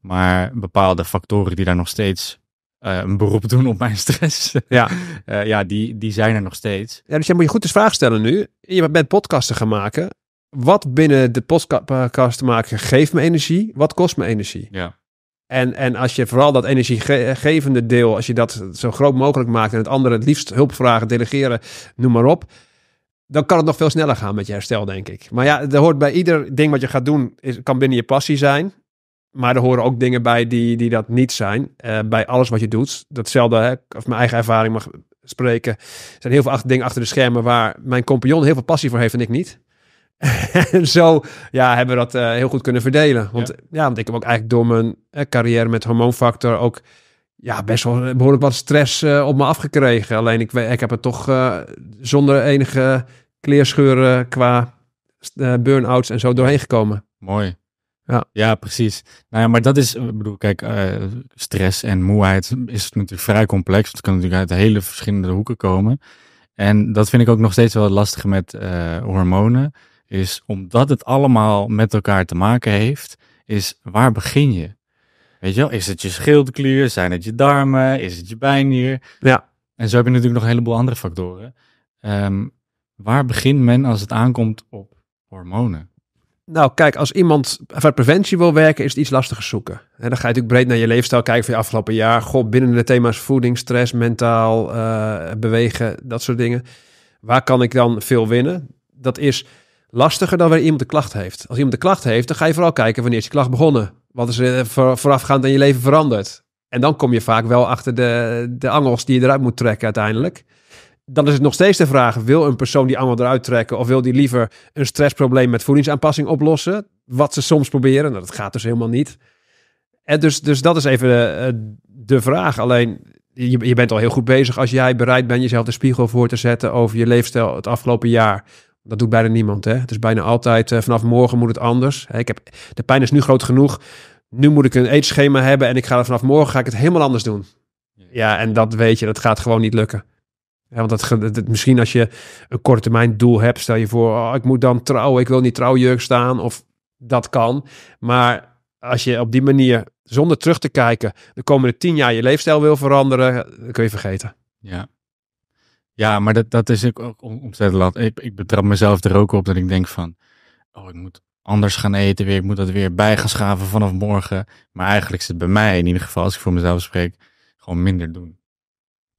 Maar bepaalde factoren die daar nog steeds eh, een beroep doen op mijn stress. (laughs) Ja, (laughs) eh, ja die, die zijn er nog steeds. Ja, dus jij moet je goed de vraag stellen nu. Je bent podcasten gaan maken. Wat binnen de podcast maken geeft me energie? Wat kost me energie? Ja. En, en als je vooral dat energiegevende deel, als je dat zo groot mogelijk maakt en het andere het liefst hulp vragen, delegeren, noem maar op, dan kan het nog veel sneller gaan met je herstel, denk ik. Maar ja, er hoort bij ieder ding wat je gaat doen, is, kan binnen je passie zijn. Maar er horen ook dingen bij die, die dat niet zijn. Eh, bij alles wat je doet. Datzelfde, hè, of mijn eigen ervaring mag spreken. Er zijn heel veel dingen achter de schermen waar mijn compagnon heel veel passie voor heeft en ik niet. (laughs) en zo ja, hebben we dat eh, heel goed kunnen verdelen. Want, ja. want ik heb ook eigenlijk door mijn carrière met hormoonfactor ook ja, best wel behoorlijk wat stress eh, op me afgekregen. Alleen ik, ik heb het toch zonder enige kleerscheuren qua burn-outs en zo doorheen gekomen. Mooi. Ja. ja, precies. Nou ja, maar dat is, ik bedoel, kijk, eh, stress en moeheid is natuurlijk vrij complex. Het kan natuurlijk uit hele verschillende hoeken komen. En dat vind ik ook nog steeds wel lastig met eh, hormonen. Is omdat het allemaal met elkaar te maken heeft, is waar begin je? Weet je wel, is het je schildklier? Zijn het je darmen? Is het je bijnier? Ja. En zo heb je natuurlijk nog een heleboel andere factoren. Ehm, waar begint men als het aankomt op hormonen? Nou, kijk, als iemand voor preventie wil werken, is het iets lastiger zoeken. En dan ga je natuurlijk breed naar je leefstijl kijken van je afgelopen jaar. Goh, binnen de thema's voeding, stress, mentaal, eh, bewegen, dat soort dingen. Waar kan ik dan veel winnen? Dat is lastiger dan wanneer iemand een klacht heeft. Als iemand een klacht heeft, dan ga je vooral kijken wanneer is je klacht begonnen. Wat is er eh, voorafgaand aan je leven veranderd? En dan kom je vaak wel achter de, de angels die je eruit moet trekken uiteindelijk dan is het nog steeds de vraag: wil een persoon die allemaal eruit trekken, of wil die liever een stressprobleem met voedingsaanpassing oplossen? Wat ze soms proberen, nou, dat gaat dus helemaal niet. En dus, dus dat is even eh, de, vraag. Alleen, je, bent al heel goed bezig als jij bereid bent jezelf de spiegel voor te zetten over je leefstijl het afgelopen jaar. Dat doet bijna niemand. Hè? Het is bijna altijd eh, vanaf morgen moet het anders. ik heb, de pijn is nu groot genoeg. Nu moet ik een eetschema hebben en ik ga vanaf morgen ga ik het helemaal anders doen. Ja, en dat weet je, dat gaat gewoon niet lukken. Ja, want dat, dat, misschien als je een korttermijn doel hebt, stel je voor, oh, ik moet dan trouwen, ik wil niet trouwjurk staan of dat kan. Maar als je op die manier, zonder terug te kijken, de komende tien jaar je leefstijl wil veranderen, dan kun je vergeten. Ja. Ja, maar dat, dat is ook ontzettend laat. Ik, ik betrap mezelf er ook op dat ik denk van, oh, ik moet anders gaan eten weer. Ik moet dat weer bij gaan schaven vanaf morgen. Maar eigenlijk zit bij mij in ieder geval, als ik voor mezelf spreek, gewoon minder doen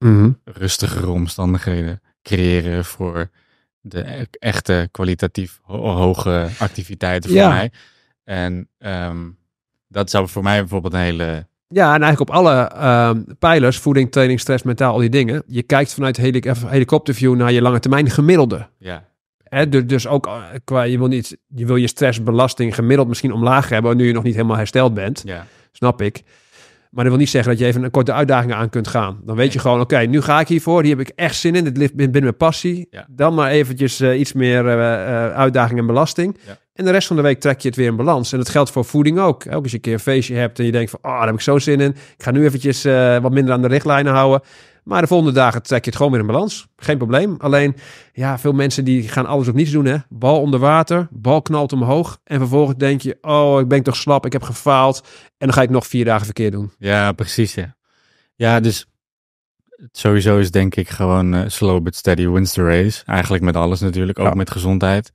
mm rustigere omstandigheden creëren voor de e-, echte kwalitatief hoge activiteiten voor mij. En ehm, dat zou voor mij bijvoorbeeld een hele. Ja, en eigenlijk op alle ehm, pijlers, voeding, training, stress, mentaal, al die dingen. Je kijkt vanuit heli eh, helikopterview naar je lange termijn gemiddelde. Ja. dus ook eh, qua, je wil, niet, je wil je stressbelasting gemiddeld misschien omlaag hebben, nu je nog niet helemaal hersteld bent. Ja. Snap ik. Maar dat wil niet zeggen dat je even een korte uitdaging aan kunt gaan. Dan weet je gewoon, oké, nu ga ik hiervoor. Hier heb ik echt zin in. Dit ligt binnen mijn passie. Dan maar eventjes eh, iets meer eh, eh, uitdaging en belasting. En de rest van de week trek je het weer in balans. En dat geldt voor voeding ook. Ook als je een keer een feestje hebt en je denkt van, ah, daar heb ik zo zin in. Ik ga nu eventjes wat minder aan de richtlijnen houden. Maar de volgende dagen trek je het gewoon weer in balans. Geen probleem. Alleen, ja, veel mensen die gaan alles op niets doen. Hè? Bal onder water, bal knalt omhoog. En vervolgens denk je, oh, ik ben toch slap, ik heb gefaald. En dan ga ik nog vier dagen verkeerd doen. Ja, precies. Ja, dus sowieso is denk ik gewoon eh, slow but steady wins the race. Eigenlijk met alles natuurlijk, ook met gezondheid.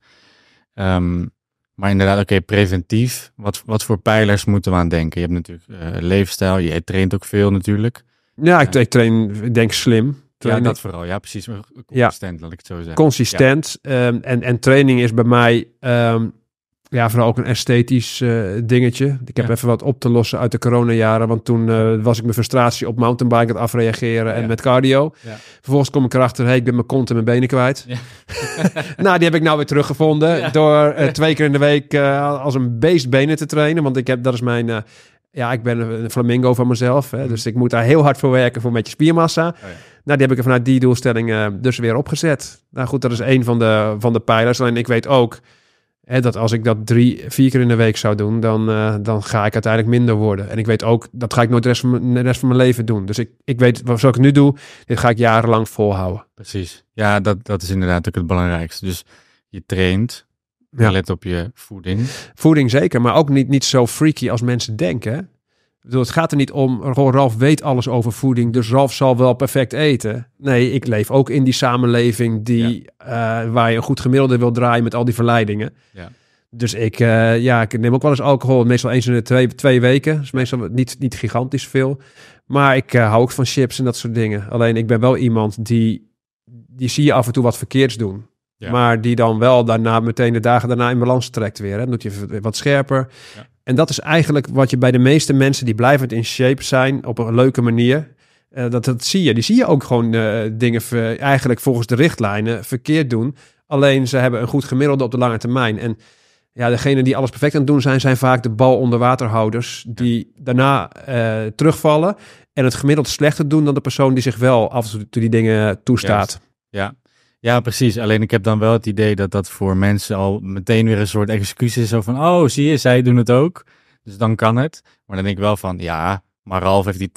Ehm, maar inderdaad, oké, preventief. Wat, wat voor pijlers moeten we aan denken? Je hebt natuurlijk uh, leefstijl, je traint ook veel natuurlijk. Ja, ik, ik train, denk slim. Training. Ja, dat vooral. Ja, precies. Consistent, laat ik het zo zeggen. Consistent. Ehm, en, en training is bij mij ehm, ja, vooral ook een esthetisch eh, dingetje. Ik heb even wat op te lossen uit de coronajaren. Want toen eh, was ik mijn frustratie op mountainbike aan het afreageren en met cardio. Vervolgens kom ik erachter, hey, ik ben mijn kont en mijn benen kwijt. (laughs) nou, die heb ik nou weer teruggevonden. Door eh, twee keer in de week als een beest benen te trainen. Want ik heb, dat is mijn ja, ik ben een flamingo van mezelf. Hè, mhm. Dus ik moet daar heel hard voor werken voor met beetje spiermassa. Oh nou, die heb ik er vanuit die doelstelling eh, dus weer opgezet. Nou goed, dat is één van de, van de pijlers. Alleen ik weet ook hè, dat als ik dat drie, vier keer in de week zou doen, dan, eh, dan ga ik uiteindelijk minder worden. En ik weet ook, dat ga ik nooit de rest van, rest van mijn leven doen. Dus ik, ik weet, wat ik nu doe, dit ga ik jarenlang volhouden. Precies. Ja, dat, dat is inderdaad ook het belangrijkste. Dus je traint ja. Let op je voeding. Voeding zeker, maar ook niet, niet zo freaky als mensen denken. Bedoel, het gaat er niet om, Ralf weet alles over voeding, dus Ralf zal wel perfect eten. Nee, ik leef ook in die samenleving die, eh, waar je een goed gemiddelde wil draaien met al die verleidingen. Ja. Dus ik, eh, ja, ik neem ook wel eens alcohol, meestal eens in de twee, twee weken. is meestal niet, niet gigantisch veel. Maar ik eh, hou ook van chips en dat soort dingen. Alleen ik ben wel iemand die, die zie je af en toe wat verkeerds doen. Maar die dan wel daarna meteen de dagen daarna in balans trekt weer. Hè? Dan doet je wat scherper. En dat is eigenlijk wat je bij de meeste mensen die blijvend in shape zijn op een leuke manier. Eh, dat, dat zie je. Die zie je ook gewoon eh, dingen eigenlijk volgens de richtlijnen verkeerd doen. Alleen ze hebben een goed gemiddelde op de lange termijn. En ja, degene die alles perfect aan het doen zijn, zijn vaak de bal onder waterhouders Die daarna eh, terugvallen en het gemiddeld slechter doen dan de persoon die zich wel af en toe die dingen toestaat. Ja, ja, precies. Alleen ik heb dan wel het idee dat dat voor mensen al meteen weer een soort excuus is. Zo van, oh, zie je, zij doen het ook. Dus dan kan het. Maar dan denk ik wel van, ja, maar Ralf heeft die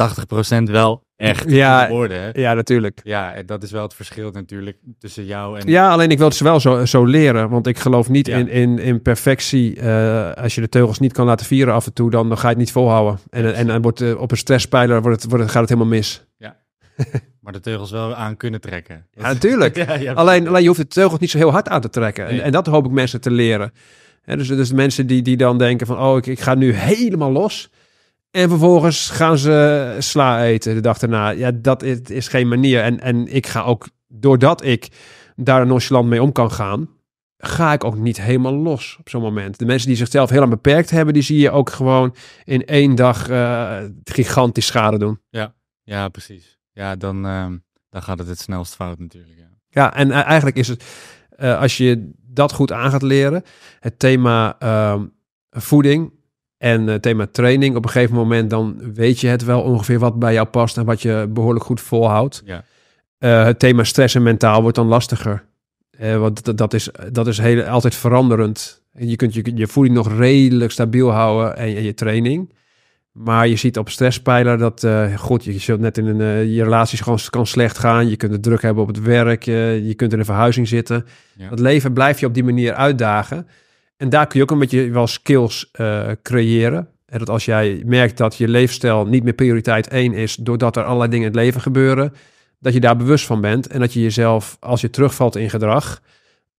80% wel echt ja, worden. Hè? Ja, natuurlijk. Ja, dat is wel het verschil natuurlijk tussen jou en... Ja, alleen ik wil het ze wel zo, leren. Want ik geloof niet in, in, in perfectie. Eh, als je de teugels niet kan laten vieren af en toe, dan, dan ga je het niet volhouden. En, en, en wordt, eh, op een stresspijler wordt het, wordt het, gaat het helemaal mis. Ja. (laughs) Maar de teugels wel aan kunnen trekken. Ja, natuurlijk. (laughs) Alleen, alleen je hoeft de teugels niet zo heel hard aan te trekken. En, dat hoop ik mensen te leren. dus, dus mensen die, die dan denken van, oh, ik, ik ga nu helemaal los. En vervolgens gaan ze sla eten de dag erna, Ja, dat is, is geen manier. En, en ik ga ook, doordat ik daar nonchalant mee om kan gaan, ga ik ook niet helemaal los op zo'n moment. De mensen die zichzelf heel aan beperkt hebben, die zie je ook gewoon in één dag eh, gigantisch schade doen. Ja, ja precies. Ja, dan, ehm, dan gaat het het snelst fout natuurlijk. Ja, ja en e-, eigenlijk is het, eh, als je dat goed aan gaat leren, het thema ehm, voeding en het thema training, op een gegeven moment dan weet je het wel ongeveer wat bij jou past en wat je behoorlijk goed volhoudt. Ja. Eh, het thema stress en mentaal wordt dan lastiger. Eh, want dat, is, dat is heel, altijd veranderend. en Je kunt je, je voeding nog redelijk stabiel houden en je training. Maar je ziet op stresspijler dat, uh, eh, goed, je, zult net in een, eh, je relaties gewoon kan slecht gaan. Je kunt het druk hebben op het werk. Eh, je kunt in een verhuizing zitten. Ja. Het leven blijf je op die manier uitdagen. En daar kun je ook een beetje wel skills creëren. En dat als jij merkt dat je leefstijl niet meer prioriteit één is, doordat er allerlei dingen in het leven gebeuren, dat je daar bewust van bent. En dat je jezelf, als je terugvalt in gedrag,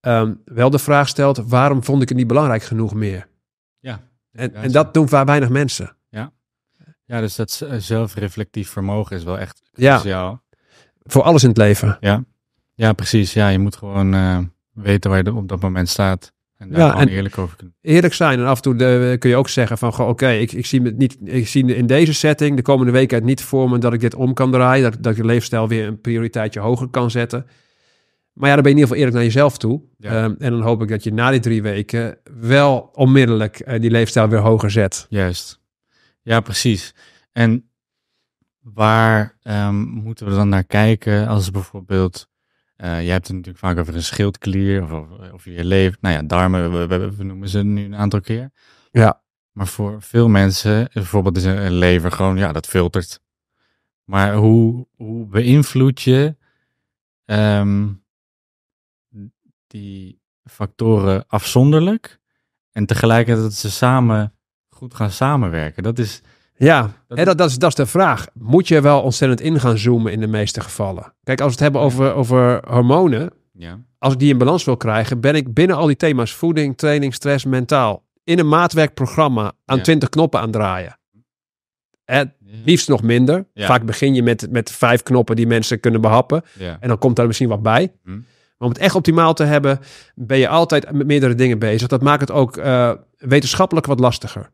ehm, wel de vraag stelt: waarom vond ik het niet belangrijk genoeg meer? Ja. En, en dat doen vaak weinig mensen. Ja, dus dat eh, zelfreflectief vermogen is wel echt cruciaal. Ja, voor alles in het leven. Ja, ja precies. Ja, je moet gewoon eh, weten waar je op dat moment staat. En daar ja, eerlijk over kunnen. Eerlijk zijn. En af en toe eh, kun je ook zeggen van oké, ik, ik, zie me niet. Ik zie in deze setting de komende week het niet voor me dat ik dit om kan draaien. Dat, dat ik de leefstijl weer een prioriteitje hoger kan zetten. Maar ja, dan ben je in ieder geval eerlijk naar jezelf toe. Ehm, en dan hoop ik dat je na die drie weken wel onmiddellijk die leefstijl weer hoger zet. Juist. Ja, precies. En waar ehm, moeten we dan naar kijken als bijvoorbeeld, uh, eh, je hebt het natuurlijk vaak over een schildklier of, je leeft, nou ja, darmen, we, noemen ze nu een aantal keer. Ja. Maar voor veel mensen, bijvoorbeeld is een lever gewoon, ja, dat filtert. Maar hoe, hoe beïnvloed je ehm, die factoren afzonderlijk en tegelijkertijd dat ze samen goed gaan samenwerken. Dat is. Ja, dat en dat, dat, is, dat is de vraag. Moet je wel ontzettend in gaan zoomen in de meeste gevallen? Kijk, als we het hebben over, over hormonen, ja. als ik die in balans wil krijgen, ben ik binnen al die thema's voeding, training, stress, mentaal, in een maatwerkprogramma aan ja. 20 knoppen aan draaien. En liefst nog minder. Vaak begin je met, met vijf knoppen die mensen kunnen behappen. En dan komt daar misschien wat bij. Hm. Maar om het echt optimaal te hebben, ben je altijd met meerdere dingen bezig. Dat maakt het ook eh, wetenschappelijk wat lastiger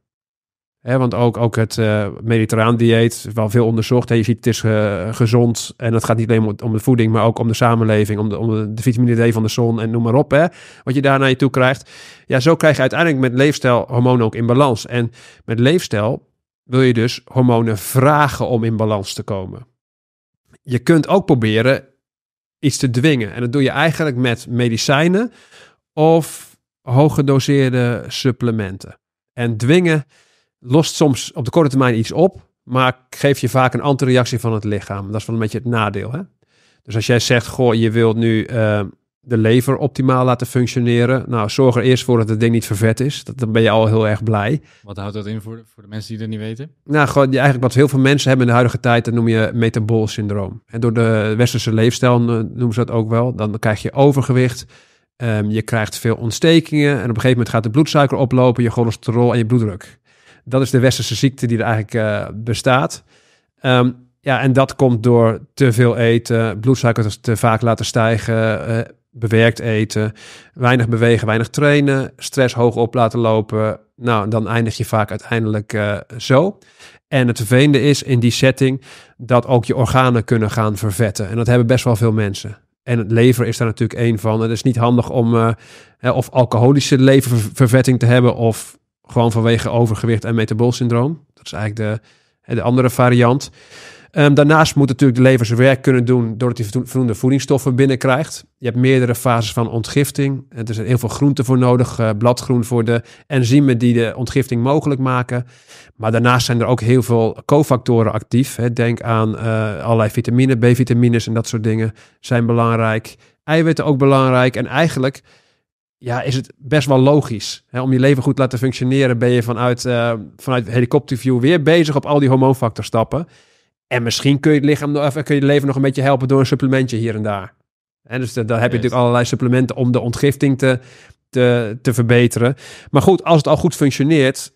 want ook, ook het uh, mediterraan dieet wel veel onderzocht. je ziet, het is eh, gezond. En het gaat niet alleen om, de voeding, maar ook om de samenleving. Om de, vitamine D van de zon en noem maar op. wat je daar naar je toe krijgt. Ja, zo krijg je uiteindelijk met leefstijl hormonen ook in balans. En met leefstijl wil je dus hormonen vragen om in balans te komen. Je kunt ook proberen iets te dwingen. En dat doe je eigenlijk met medicijnen of hooggedoseerde supplementen. En dwingen lost soms op de korte termijn iets op, maar geeft je vaak een anti-reactie van het lichaam. Dat is wel een beetje het nadeel. Hè? Dus als jij zegt, goh, je wilt nu ehm, de lever optimaal laten functioneren. Nou, zorg er eerst voor dat het ding niet vervet is. dan ben je al heel erg blij. Wat houdt dat in voor de, voor de mensen die dat niet weten? Nou, gewoon eigenlijk wat heel veel mensen hebben in de huidige tijd, dat noem je metabool syndroom. En door de westerse leefstijl eh, noemen ze dat ook wel. Dan krijg je overgewicht. Ehm, je krijgt veel ontstekingen en op een gegeven moment gaat de bloedsuiker oplopen, je cholesterol en je bloeddruk. Dat is de westerse ziekte die er eigenlijk eh, bestaat. Ehm, ja, en dat komt door te veel eten, bloedsuikers te vaak laten stijgen, eh, bewerkt eten, weinig bewegen, weinig trainen, stress hoog op laten lopen. Nou, dan eindig je vaak uiteindelijk eh, zo. En het vervelende is in die setting dat ook je organen kunnen gaan vervetten. En dat hebben best wel veel mensen. En het lever is daar natuurlijk één van. Het is niet handig om of alcoholische leververvetting te hebben of gewoon vanwege overgewicht en metaboolsyndroom. Dat is eigenlijk de, de andere variant. Ehm, daarnaast moet natuurlijk de lever zijn werk kunnen doen doordat hij voldoende voedingsstoffen binnenkrijgt. Je hebt meerdere fases van ontgifting. Er is heel veel groenten voor nodig, eh, bladgroen voor de enzymen die de ontgifting mogelijk maken. Maar daarnaast zijn er ook heel veel cofactoren actief. Hè. Denk aan eh, allerlei vitamine, B-vitamines en dat soort dingen zijn belangrijk. Eiwitten ook belangrijk. En eigenlijk ja, is het best wel logisch. Hè? Om je leven goed te laten functioneren ben je vanuit, eh, vanuit helikopterview weer bezig op al die stappen. En misschien kun je, het lichaam, of kun je het leven nog een beetje helpen door een supplementje hier en daar. En dus dan heb je natuurlijk allerlei supplementen om de ontgifting te, te, te verbeteren. Maar goed, als het al goed functioneert,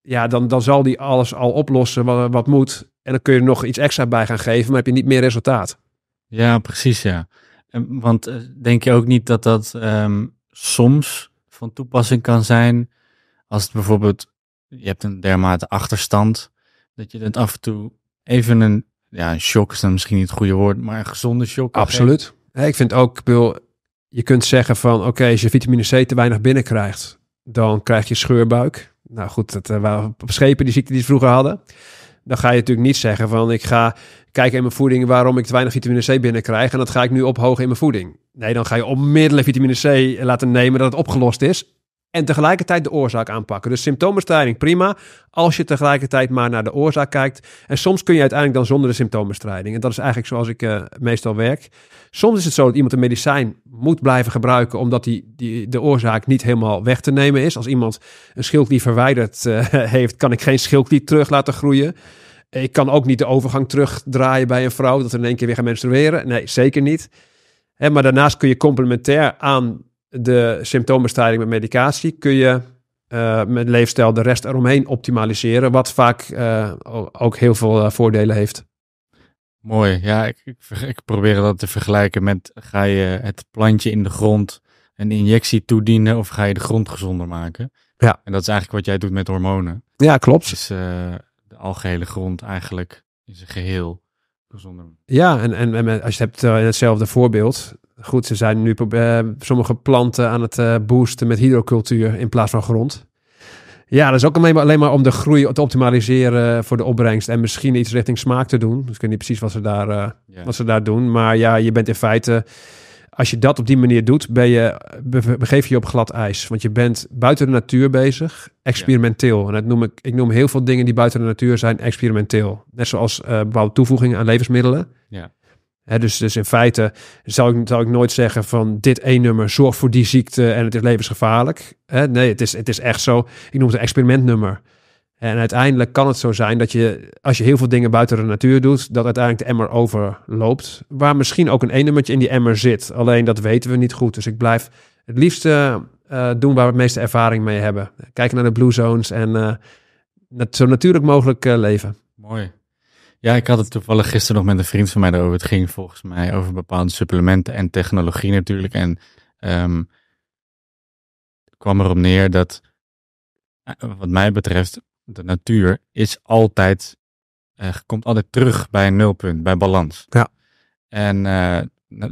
ja, dan, dan zal die alles al oplossen wat, wat moet. En dan kun je er nog iets extra bij gaan geven, maar heb je niet meer resultaat. Ja, precies ja. Want eh, denk je ook niet dat dat ehm, soms van toepassing kan zijn. Als het bijvoorbeeld, je hebt een dermate achterstand, dat je dan af en toe even een, ja, een shock is dan misschien niet het goede woord, maar een gezonde shock. Absoluut. ik vind ook, je kunt zeggen van, oké, als je vitamine C te weinig binnenkrijgt, dan krijg je scheurbuik. Nou goed, dat eh, waren op schepen die ziekte die ze vroeger hadden dan ga je natuurlijk niet zeggen van ik ga kijken in mijn voeding waarom ik te weinig vitamine C binnenkrijg en dat ga ik nu ophogen in mijn voeding. Nee, dan ga je onmiddellijk vitamine C laten nemen dat het opgelost is en tegelijkertijd de oorzaak aanpakken. Dus symptoombestrijding prima, als je tegelijkertijd maar naar de oorzaak kijkt. En soms kun je uiteindelijk dan zonder de symptoombestrijding. En dat is eigenlijk zoals ik eh, meestal werk. Soms is het zo dat iemand een medicijn moet blijven gebruiken omdat die, die, de oorzaak niet helemaal weg te nemen is. Als iemand een schildklier verwijderd eh, (laughs) heeft, kan ik geen schildklier terug laten groeien. Ik kan ook niet de overgang terugdraaien bij een vrouw, dat er in één keer weer gaan menstrueren. Nee, zeker niet. Hè, maar daarnaast kun je complementair aan de symptoombestrijding met medicatie, kun je uh, met leefstijl de rest eromheen optimaliseren, wat vaak eh, ook heel veel voordelen heeft. Mooi. Ja, ik, ik, probeer dat te vergelijken met ga je het plantje in de grond een injectie toedienen of ga je de grond gezonder maken? Ja. En dat is eigenlijk wat jij doet met hormonen. Ja, klopt. Dus eh, de algehele grond eigenlijk in zijn geheel gezonder. Ja, en, en, als je hebt eh, hetzelfde voorbeeld. Goed, ze zijn nu eh, sommige planten aan het boosten met hydrocultuur in plaats van grond. Ja, dat is ook alleen maar om de groei te optimaliseren voor de opbrengst. En misschien iets richting smaak te doen. Dus ik weet niet precies wat ze daar, eh, wat ze daar doen. Maar ja, je bent in feite als je dat op die manier doet, ben je, begeef je je op glad ijs. Want je bent buiten de natuur bezig, experimenteel. En dat noem ik, ik noem heel veel dingen die buiten de natuur zijn experimenteel. Net zoals uh, eh, bouw toevoegingen aan levensmiddelen. Ja. Dus, dus, in feite zou ik, zou ik nooit zeggen van dit één nummer zorgt voor die ziekte en het is levensgevaarlijk. nee, het is, het is echt zo. Ik noem het een experimentnummer. En uiteindelijk kan het zo zijn dat je, als je heel veel dingen buiten de natuur doet, dat uiteindelijk de emmer overloopt. Waar misschien ook een één nummertje in die emmer zit. Alleen dat weten we niet goed. Dus ik blijf het liefste eh, eh, doen waar we het meeste ervaring mee hebben. Kijken naar de blue zones en uh, zo natuurlijk mogelijk leven. Mooi. Ja, ik had het toevallig gisteren nog met een vriend van mij over. Het ging volgens mij over bepaalde supplementen en technologie natuurlijk. En um, kwam erop neer dat, eh, wat mij betreft, de natuur is altijd, eh, komt altijd terug bij een nulpunt, bij balans. Ja. En uh,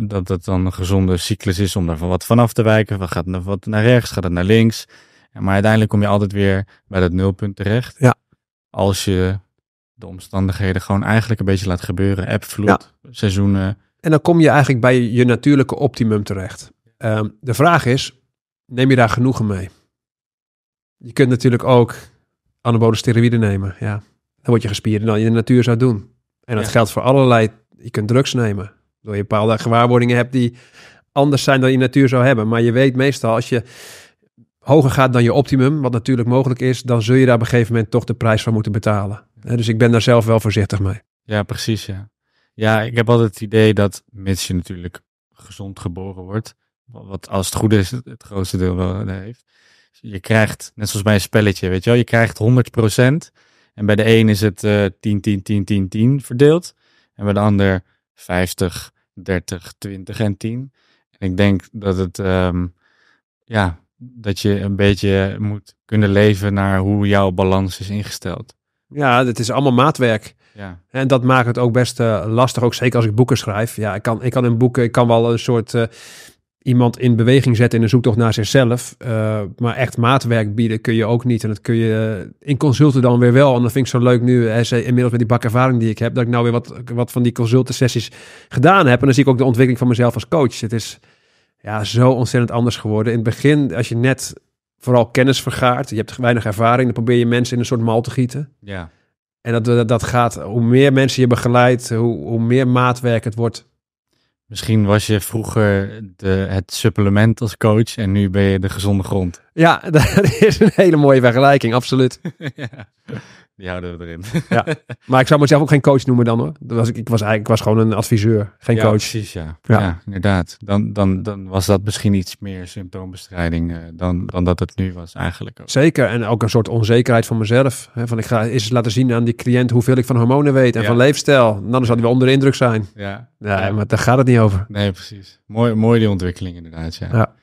dat het dan een gezonde cyclus is om daar van wat vanaf te wijken. Wat gaat wat naar rechts, gaat het naar links. Maar uiteindelijk kom je altijd weer bij dat nulpunt terecht. Ja. Als je de omstandigheden gewoon eigenlijk een beetje laat gebeuren. App, vloed, seizoenen. En dan kom je eigenlijk bij je natuurlijke optimum terecht. Ehm, de vraag is, neem je daar genoegen mee? Je kunt natuurlijk ook anabole steroïden nemen. Ja. Dan word je gespierd, dan je in de natuur zou doen. En dat geldt voor allerlei... Je kunt drugs nemen. Door je bepaalde gewaarwordingen hebt die anders zijn dan je natuur zou hebben. Maar je weet meestal als je hoger gaat dan je optimum, wat natuurlijk mogelijk is, dan zul je daar op een gegeven moment toch de prijs van moeten betalen dus ik ben daar zelf wel voorzichtig mee. Ja, precies. Ja. ja, ik heb altijd het idee dat, mits je natuurlijk gezond geboren wordt, wat als het goed is het grootste deel wel eh, heeft. Je krijgt, net zoals bij een spelletje, weet je wel, je krijgt 100%. En bij de een is het uh, 10, 10, 10, 10, 10 verdeeld. En bij de ander 50, 30, 20 en 10. En ik denk dat het, ehm, ja, dat je een beetje moet kunnen leven naar hoe jouw balans is ingesteld. Ja, het is allemaal maatwerk. Ja. En dat maakt het ook best eh, lastig, ook zeker als ik boeken schrijf. Ja, ik kan, ik kan in boeken, ik kan wel een soort eh, iemand in beweging zetten in een zoektocht naar zichzelf. Eh, maar echt maatwerk bieden kun je ook niet. En dat kun je in consulten dan weer wel. En dat vind ik zo leuk nu, inmiddels met die bakervaring die ik heb, dat ik nou weer wat, wat van die consultensessies gedaan heb. En dan zie ik ook de ontwikkeling van mezelf als coach. Het is ja, zo ontzettend anders geworden. In het begin, als je net vooral kennis vergaart. Je hebt weinig ervaring, dan probeer je mensen in een soort mal te gieten. Ja. En dat, dat, eh, dat gaat, hoe meer mensen je begeleidt, hoe, hoe meer maatwerk het wordt. Misschien was je vroeger de, het supplement als coach en nu ben je de gezonde grond. Ja, (laughs) dat is een hele mooie vergelijking, absoluut. (laughs) (laughs) Die houden we erin. (laughs) ja. Maar ik zou mezelf ook geen coach noemen dan hoor. Dat was, ik, was eigenlijk, was gewoon een adviseur, geen ja, coach. Precies, ja. ja. inderdaad. Dan, dan, dan was dat misschien iets meer symptoombestrijding eh, dan, dan dat het nu was eigenlijk. Zeker, en ook een soort onzekerheid van mezelf. Hè? Van ik ga eens laten zien aan die cliënt hoeveel ik van hormonen weet en van leefstijl. Dan zou zal hij onder de indruk zijn. Ja. ja. Maar daar gaat het niet over. Nee, precies. Mooi, mooi die ontwikkeling inderdaad, ja.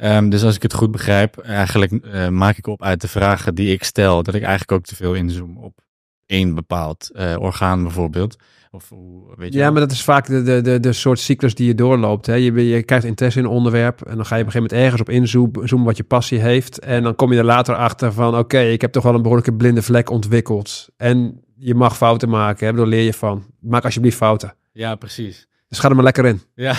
Ehm, dus als ik het goed begrijp, eigenlijk eh, maak ik op uit de vragen die ik stel, dat ik eigenlijk ook te veel inzoom op één bepaald eh, orgaan bijvoorbeeld. Of, weet je ja, maar dat is vaak de, de, de, de soort cyclus die je doorloopt. Hè? Je, je krijgt interesse in een onderwerp en dan ga je op een gegeven moment ergens op inzoomen wat je passie heeft. En dan kom je er later achter van, oké, ik heb toch wel een behoorlijke blinde vlek ontwikkeld. En je mag fouten maken, hè? daar leer je van. Maak alsjeblieft fouten. Ja, precies. Dus ga er maar lekker in. Ja.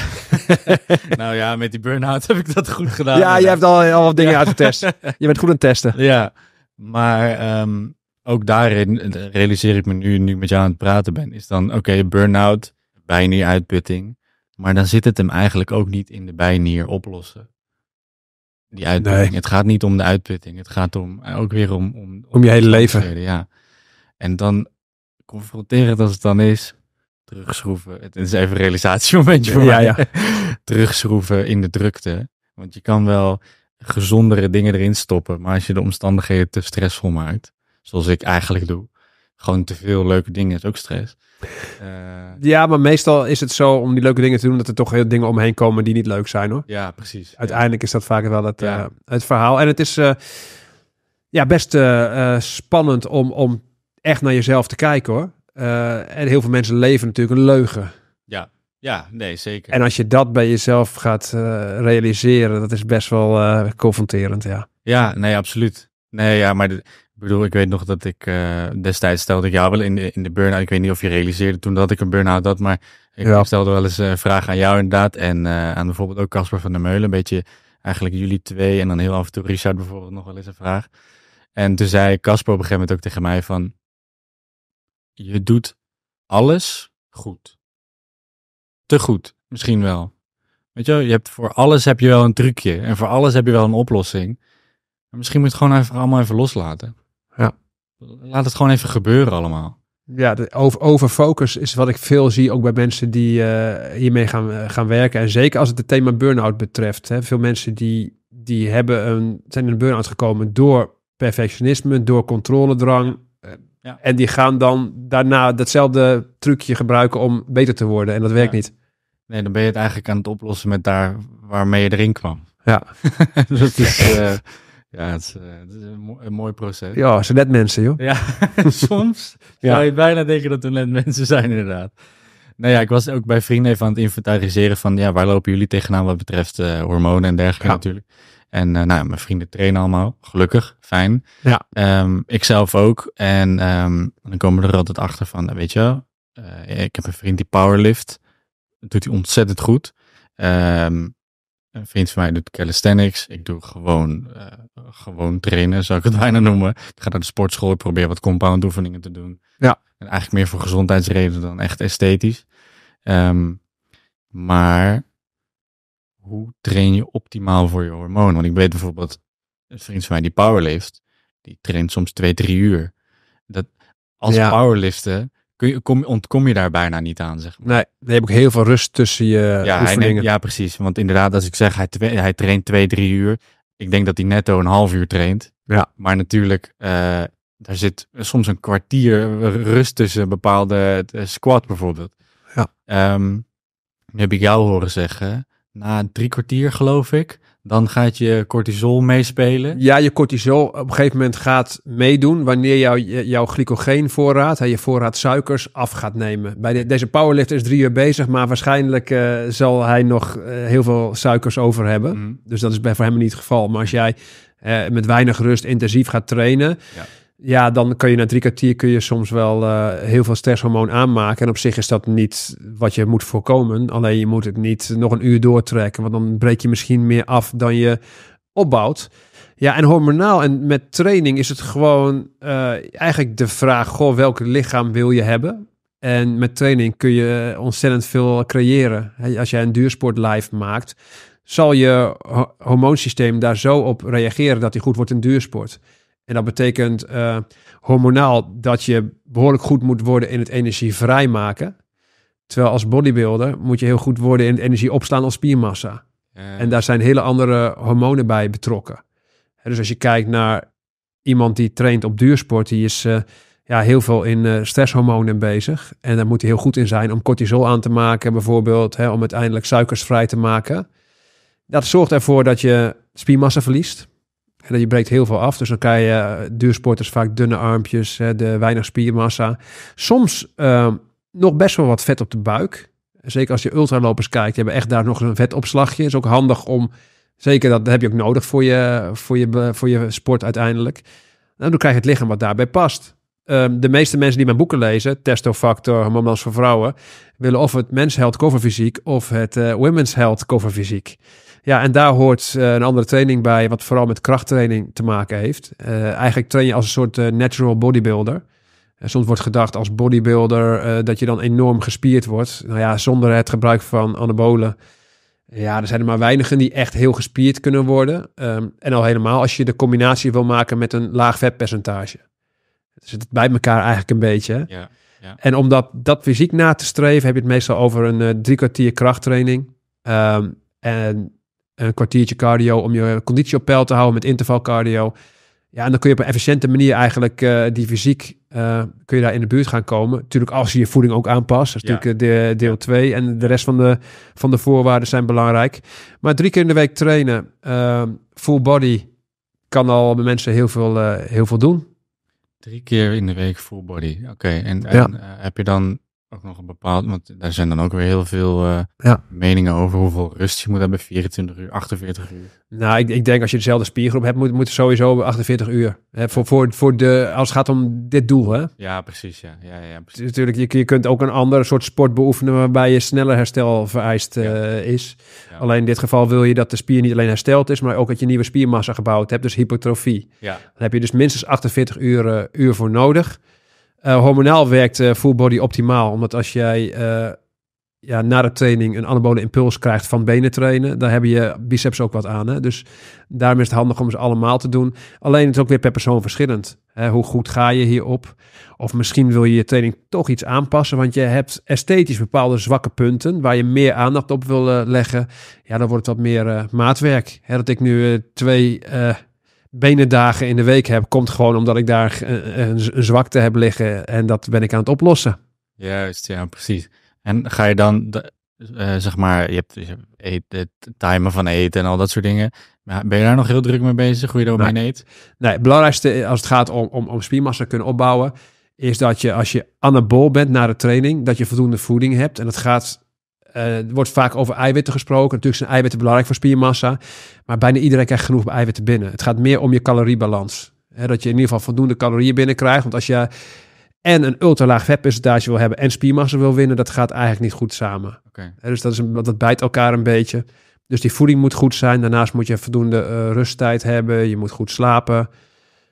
(laughs) nou ja, met die burn-out heb ik dat goed gedaan. Ja, je hebt al, al wat dingen ja. uitgetest. Je bent goed aan het testen. Ja, maar ehm, ook daarin eh, realiseer ik me nu, nu met jou aan het praten ben, is dan, oké, burn-out, bijnieruitputting. Maar dan zit het hem eigenlijk ook niet in de bijnier oplossen. Die uitputting. Het gaat niet om de uitputting. Het gaat om, eh, ook weer om... Om, om, om je hele leven. Ja. En dan confronterend als het dan is, terugschroeven. Het is even een realisatiemomentje voor ja, mij. Ja. (laughs) terugschroeven in de drukte. Want je kan wel gezondere dingen erin stoppen. Maar als je de omstandigheden te stressvol maakt, zoals ik eigenlijk doe, gewoon te veel leuke dingen is ook stress. Eh, ja, maar meestal is het zo om die leuke dingen te doen dat er toch heel dingen omheen komen die niet leuk zijn hoor. Ja, precies. Uiteindelijk is dat vaak wel het, eh, het verhaal. En het is eh, ja, best spannend om, om echt naar jezelf te kijken hoor. Eh, en heel veel mensen leven natuurlijk een leugen. Ja, ja, nee, zeker. En als je dat bij jezelf gaat eh, realiseren, dat is best wel uh, confronterend, ja. Ja, nee, absoluut. Nee, ja, maar ik bedoel, ik weet nog dat ik destijds stelde ik jou wel in de, in de burn-out. Ik weet niet of je realiseerde toen dat ik een burn-out had, maar ik stelde wel eens een vraag aan jou inderdaad. En aan bijvoorbeeld ook Casper van der Meulen, een beetje eigenlijk jullie twee. En dan heel af en toe Richard bijvoorbeeld nog wel eens een vraag. En toen zei Casper op een gegeven moment ook tegen mij van, je doet alles goed. Te goed, misschien wel. Weet je, je hebt, voor alles heb je wel een trucje en voor alles heb je wel een oplossing. Maar misschien moet je het gewoon even, allemaal even loslaten. Ja. Laat het gewoon even gebeuren allemaal. Ja, over overfocus is wat ik veel zie, ook bij mensen die eh, hiermee gaan, gaan werken. En zeker als het het thema burn-out betreft. Hè. Veel mensen die, die hebben een, zijn in een burn-out gekomen door perfectionisme, door controledrang, ja. En die gaan dan daarna datzelfde trucje gebruiken om beter te worden. En dat werkt niet. Nee, dan ben je het eigenlijk aan het oplossen met daar waarmee je erin kwam. Ja. (laughs) dat is, ja, eh, het is, eh, een, mooi proces. Ja, ze net mensen, joh. Ja, (laughs) soms ja. zou je bijna denken dat er net mensen zijn, inderdaad. Nou ja, ik was ook bij vrienden van aan het inventariseren van ja, waar lopen jullie tegenaan wat betreft eh, hormonen en dergelijke ja. natuurlijk. En eh, nou mijn vrienden trainen allemaal, gelukkig, fijn. Ja. Um, ik zelf ook. En ehm, dan komen we er altijd achter van, eh, weet je wel, eh, ik heb een vriend die powerlift. doet hij ontzettend goed. Ehm, een vriend van mij doet calisthenics. Ik doe gewoon, gewoon trainen, zou ik het (laughs) bijna noemen. Ik ga naar de sportschool, ik probeer wat compound oefeningen te doen. Ja. En eigenlijk meer voor gezondheidsredenen dan echt esthetisch. maar hoe train je optimaal voor je hormoon? Want ik weet bijvoorbeeld, een vriend van mij die powerlift, die traint soms twee, drie uur. Dat, als powerlifter powerliften kun je, kom, ontkom je daar bijna niet aan, zeg Nee, dan heb ik heel veel rust tussen je ja, oefeningen. ja, precies. Want inderdaad, als ik zeg, hij, hij traint twee, drie uur. Ik denk dat hij netto een half uur traint. Ja. Maar natuurlijk, uh, daar zit soms een kwartier rust tussen bepaalde eh, squat bijvoorbeeld. Ja. Ehm, nu heb ik jou horen zeggen na drie kwartier, geloof ik. Dan gaat je cortisol meespelen. Ja, je cortisol op een gegeven moment gaat meedoen wanneer jouw, jouw glycogeenvoorraad, je voorraad suikers, af gaat nemen. Bij deze powerlifter is drie uur bezig, maar waarschijnlijk eh, zal hij nog eh, heel veel suikers over hebben. Mhm. Dus dat is bij voor hem niet het geval. Maar als jij eh, met weinig rust intensief gaat trainen, ja ja, dan kun je na drie kwartier kun je soms wel eh, heel veel stresshormoon aanmaken. En op zich is dat niet wat je moet voorkomen. Alleen je moet het niet nog een uur doortrekken. Want dan breek je misschien meer af dan je opbouwt. Ja, en hormonaal en met training is het gewoon eh, eigenlijk de vraag: goh, welk lichaam wil je hebben? En met training kun je ontzettend veel creëren. Als jij een duursport live maakt, zal je hormoonsysteem daar zo op reageren dat hij goed wordt in duursport. En dat betekent eh, hormonaal dat je behoorlijk goed moet worden in het energie vrijmaken. Terwijl als bodybuilder moet je heel goed worden in energie opstaan als spiermassa. En daar zijn hele andere hormonen bij betrokken. Dus als je kijkt naar iemand die traint op duursport, die is eh, ja, heel veel in eh, stresshormonen bezig. En daar moet hij heel goed in zijn om cortisol aan te maken, bijvoorbeeld, hè, om uiteindelijk suikers vrij te maken. Dat zorgt ervoor dat je spiermassa verliest je breekt heel veel af. Dus dan krijg je eh, duursporters vaak dunne armpjes, de weinig spiermassa. Soms ehm, nog best wel wat vet op de buik. Zeker als je ultralopers kijkt, die hebben echt daar nog een vetopslagje. Is ook handig om, zeker dat, heb je ook nodig voor je, voor je, voor je sport uiteindelijk. Nou, dan krijg je het lichaam wat daarbij past. Ehm, de meeste mensen die mijn boeken lezen, Testofactor, moments voor Vrouwen, willen of het Men's Health coverfysiek of het uh, Women's Health coverfysiek. Ja, en daar hoort eh, een andere training bij, wat vooral met krachttraining te maken heeft. Eh, eigenlijk train je als een soort eh, natural bodybuilder. soms wordt gedacht als bodybuilder dat je dan enorm gespierd wordt. Nou ja, zonder het gebruik van anabolen. Ja, er zijn er maar weinigen die echt heel gespierd kunnen worden. Ehm, en al helemaal als je de combinatie wil maken met een laag vetpercentage. Dus het bij elkaar eigenlijk een beetje. Ja, ja. En om dat, dat fysiek na te streven, heb je het meestal over een drie kwartier krachttraining. Ehm, en eh, een kwartiertje cardio om je conditie op peil te houden met intervalcardio. Ja, en dan kun je op een efficiënte manier eigenlijk eh, die fysiek, eh, kun je daar in de buurt gaan komen. Natuurlijk als je je voeding ook aanpast. Dat is natuurlijk de, deel 2. En de rest van de, van de voorwaarden zijn belangrijk. Maar drie keer in de week trainen, ehm, full body, kan al bij mensen heel veel, heel veel doen. Drie keer in de week full body, oké. En, en heb je dan ook nog een bepaald, want daar zijn dan ook weer heel veel eh, ja. meningen over hoeveel rust je moet hebben, 24 uur, 48 uur. Nou, ik, ik denk als je dezelfde spiergroep hebt, moet, moet sowieso 48 uur. Hè, voor, voor, voor de, als het gaat om dit doel, hè? Ja, precies. Ja. Ja, ja, precies. Natuurlijk, je, je kunt ook een ander soort sport beoefenen waarbij je sneller herstel vereist eh, is. Alleen in dit geval wil je dat de spier niet alleen hersteld is, maar ook dat je nieuwe spiermassa gebouwd hebt, dus hypertrofie. Ja. Dan heb je dus minstens 48 uur, eh, uur voor nodig. Eh, hormonaal werkt uh, full body optimaal, omdat als jij eh, ja, na de training een anabole impuls krijgt van benen trainen, dan hebben je biceps ook wat aan. Hè? Dus daarom is het handig om ze allemaal te doen. Alleen het is ook weer per persoon verschillend. Hè? Hoe goed ga je hierop? Of misschien wil je je training toch iets aanpassen, want je hebt esthetisch bepaalde zwakke punten waar je meer aandacht op wil leggen. Ja, dan wordt het wat meer maatwerk. Hè? Dat ik nu twee benendagen in de week heb, komt gewoon omdat ik daar eh, eh, een, zwakte heb liggen en dat ben ik aan het oplossen. Juist, ja, precies. En ga je dan, de, eh, zeg maar, je hebt, de hebt het timen van eten en al dat soort dingen. Maar ben je daar nog heel druk mee bezig, hoe je eromheen nee. eet? Nee, het belangrijkste als het gaat om, om, om spiermassa kunnen opbouwen, is dat je als je anabool bent na de training, dat je voldoende voeding hebt. En dat gaat eh, er wordt vaak over eiwitten gesproken. Natuurlijk zijn eiwitten belangrijk voor spiermassa. Maar bijna iedereen krijgt genoeg eiwitten binnen. Het gaat meer om je caloriebalans. dat je in ieder geval voldoende calorieën binnenkrijgt. Want als je en een laag vetpercentage wil hebben en spiermassa wil winnen, dat gaat eigenlijk niet goed samen. dus dat, is een, dat bijt elkaar een beetje. Dus die voeding moet goed zijn. Daarnaast moet je voldoende eh, rusttijd hebben. Je moet goed slapen.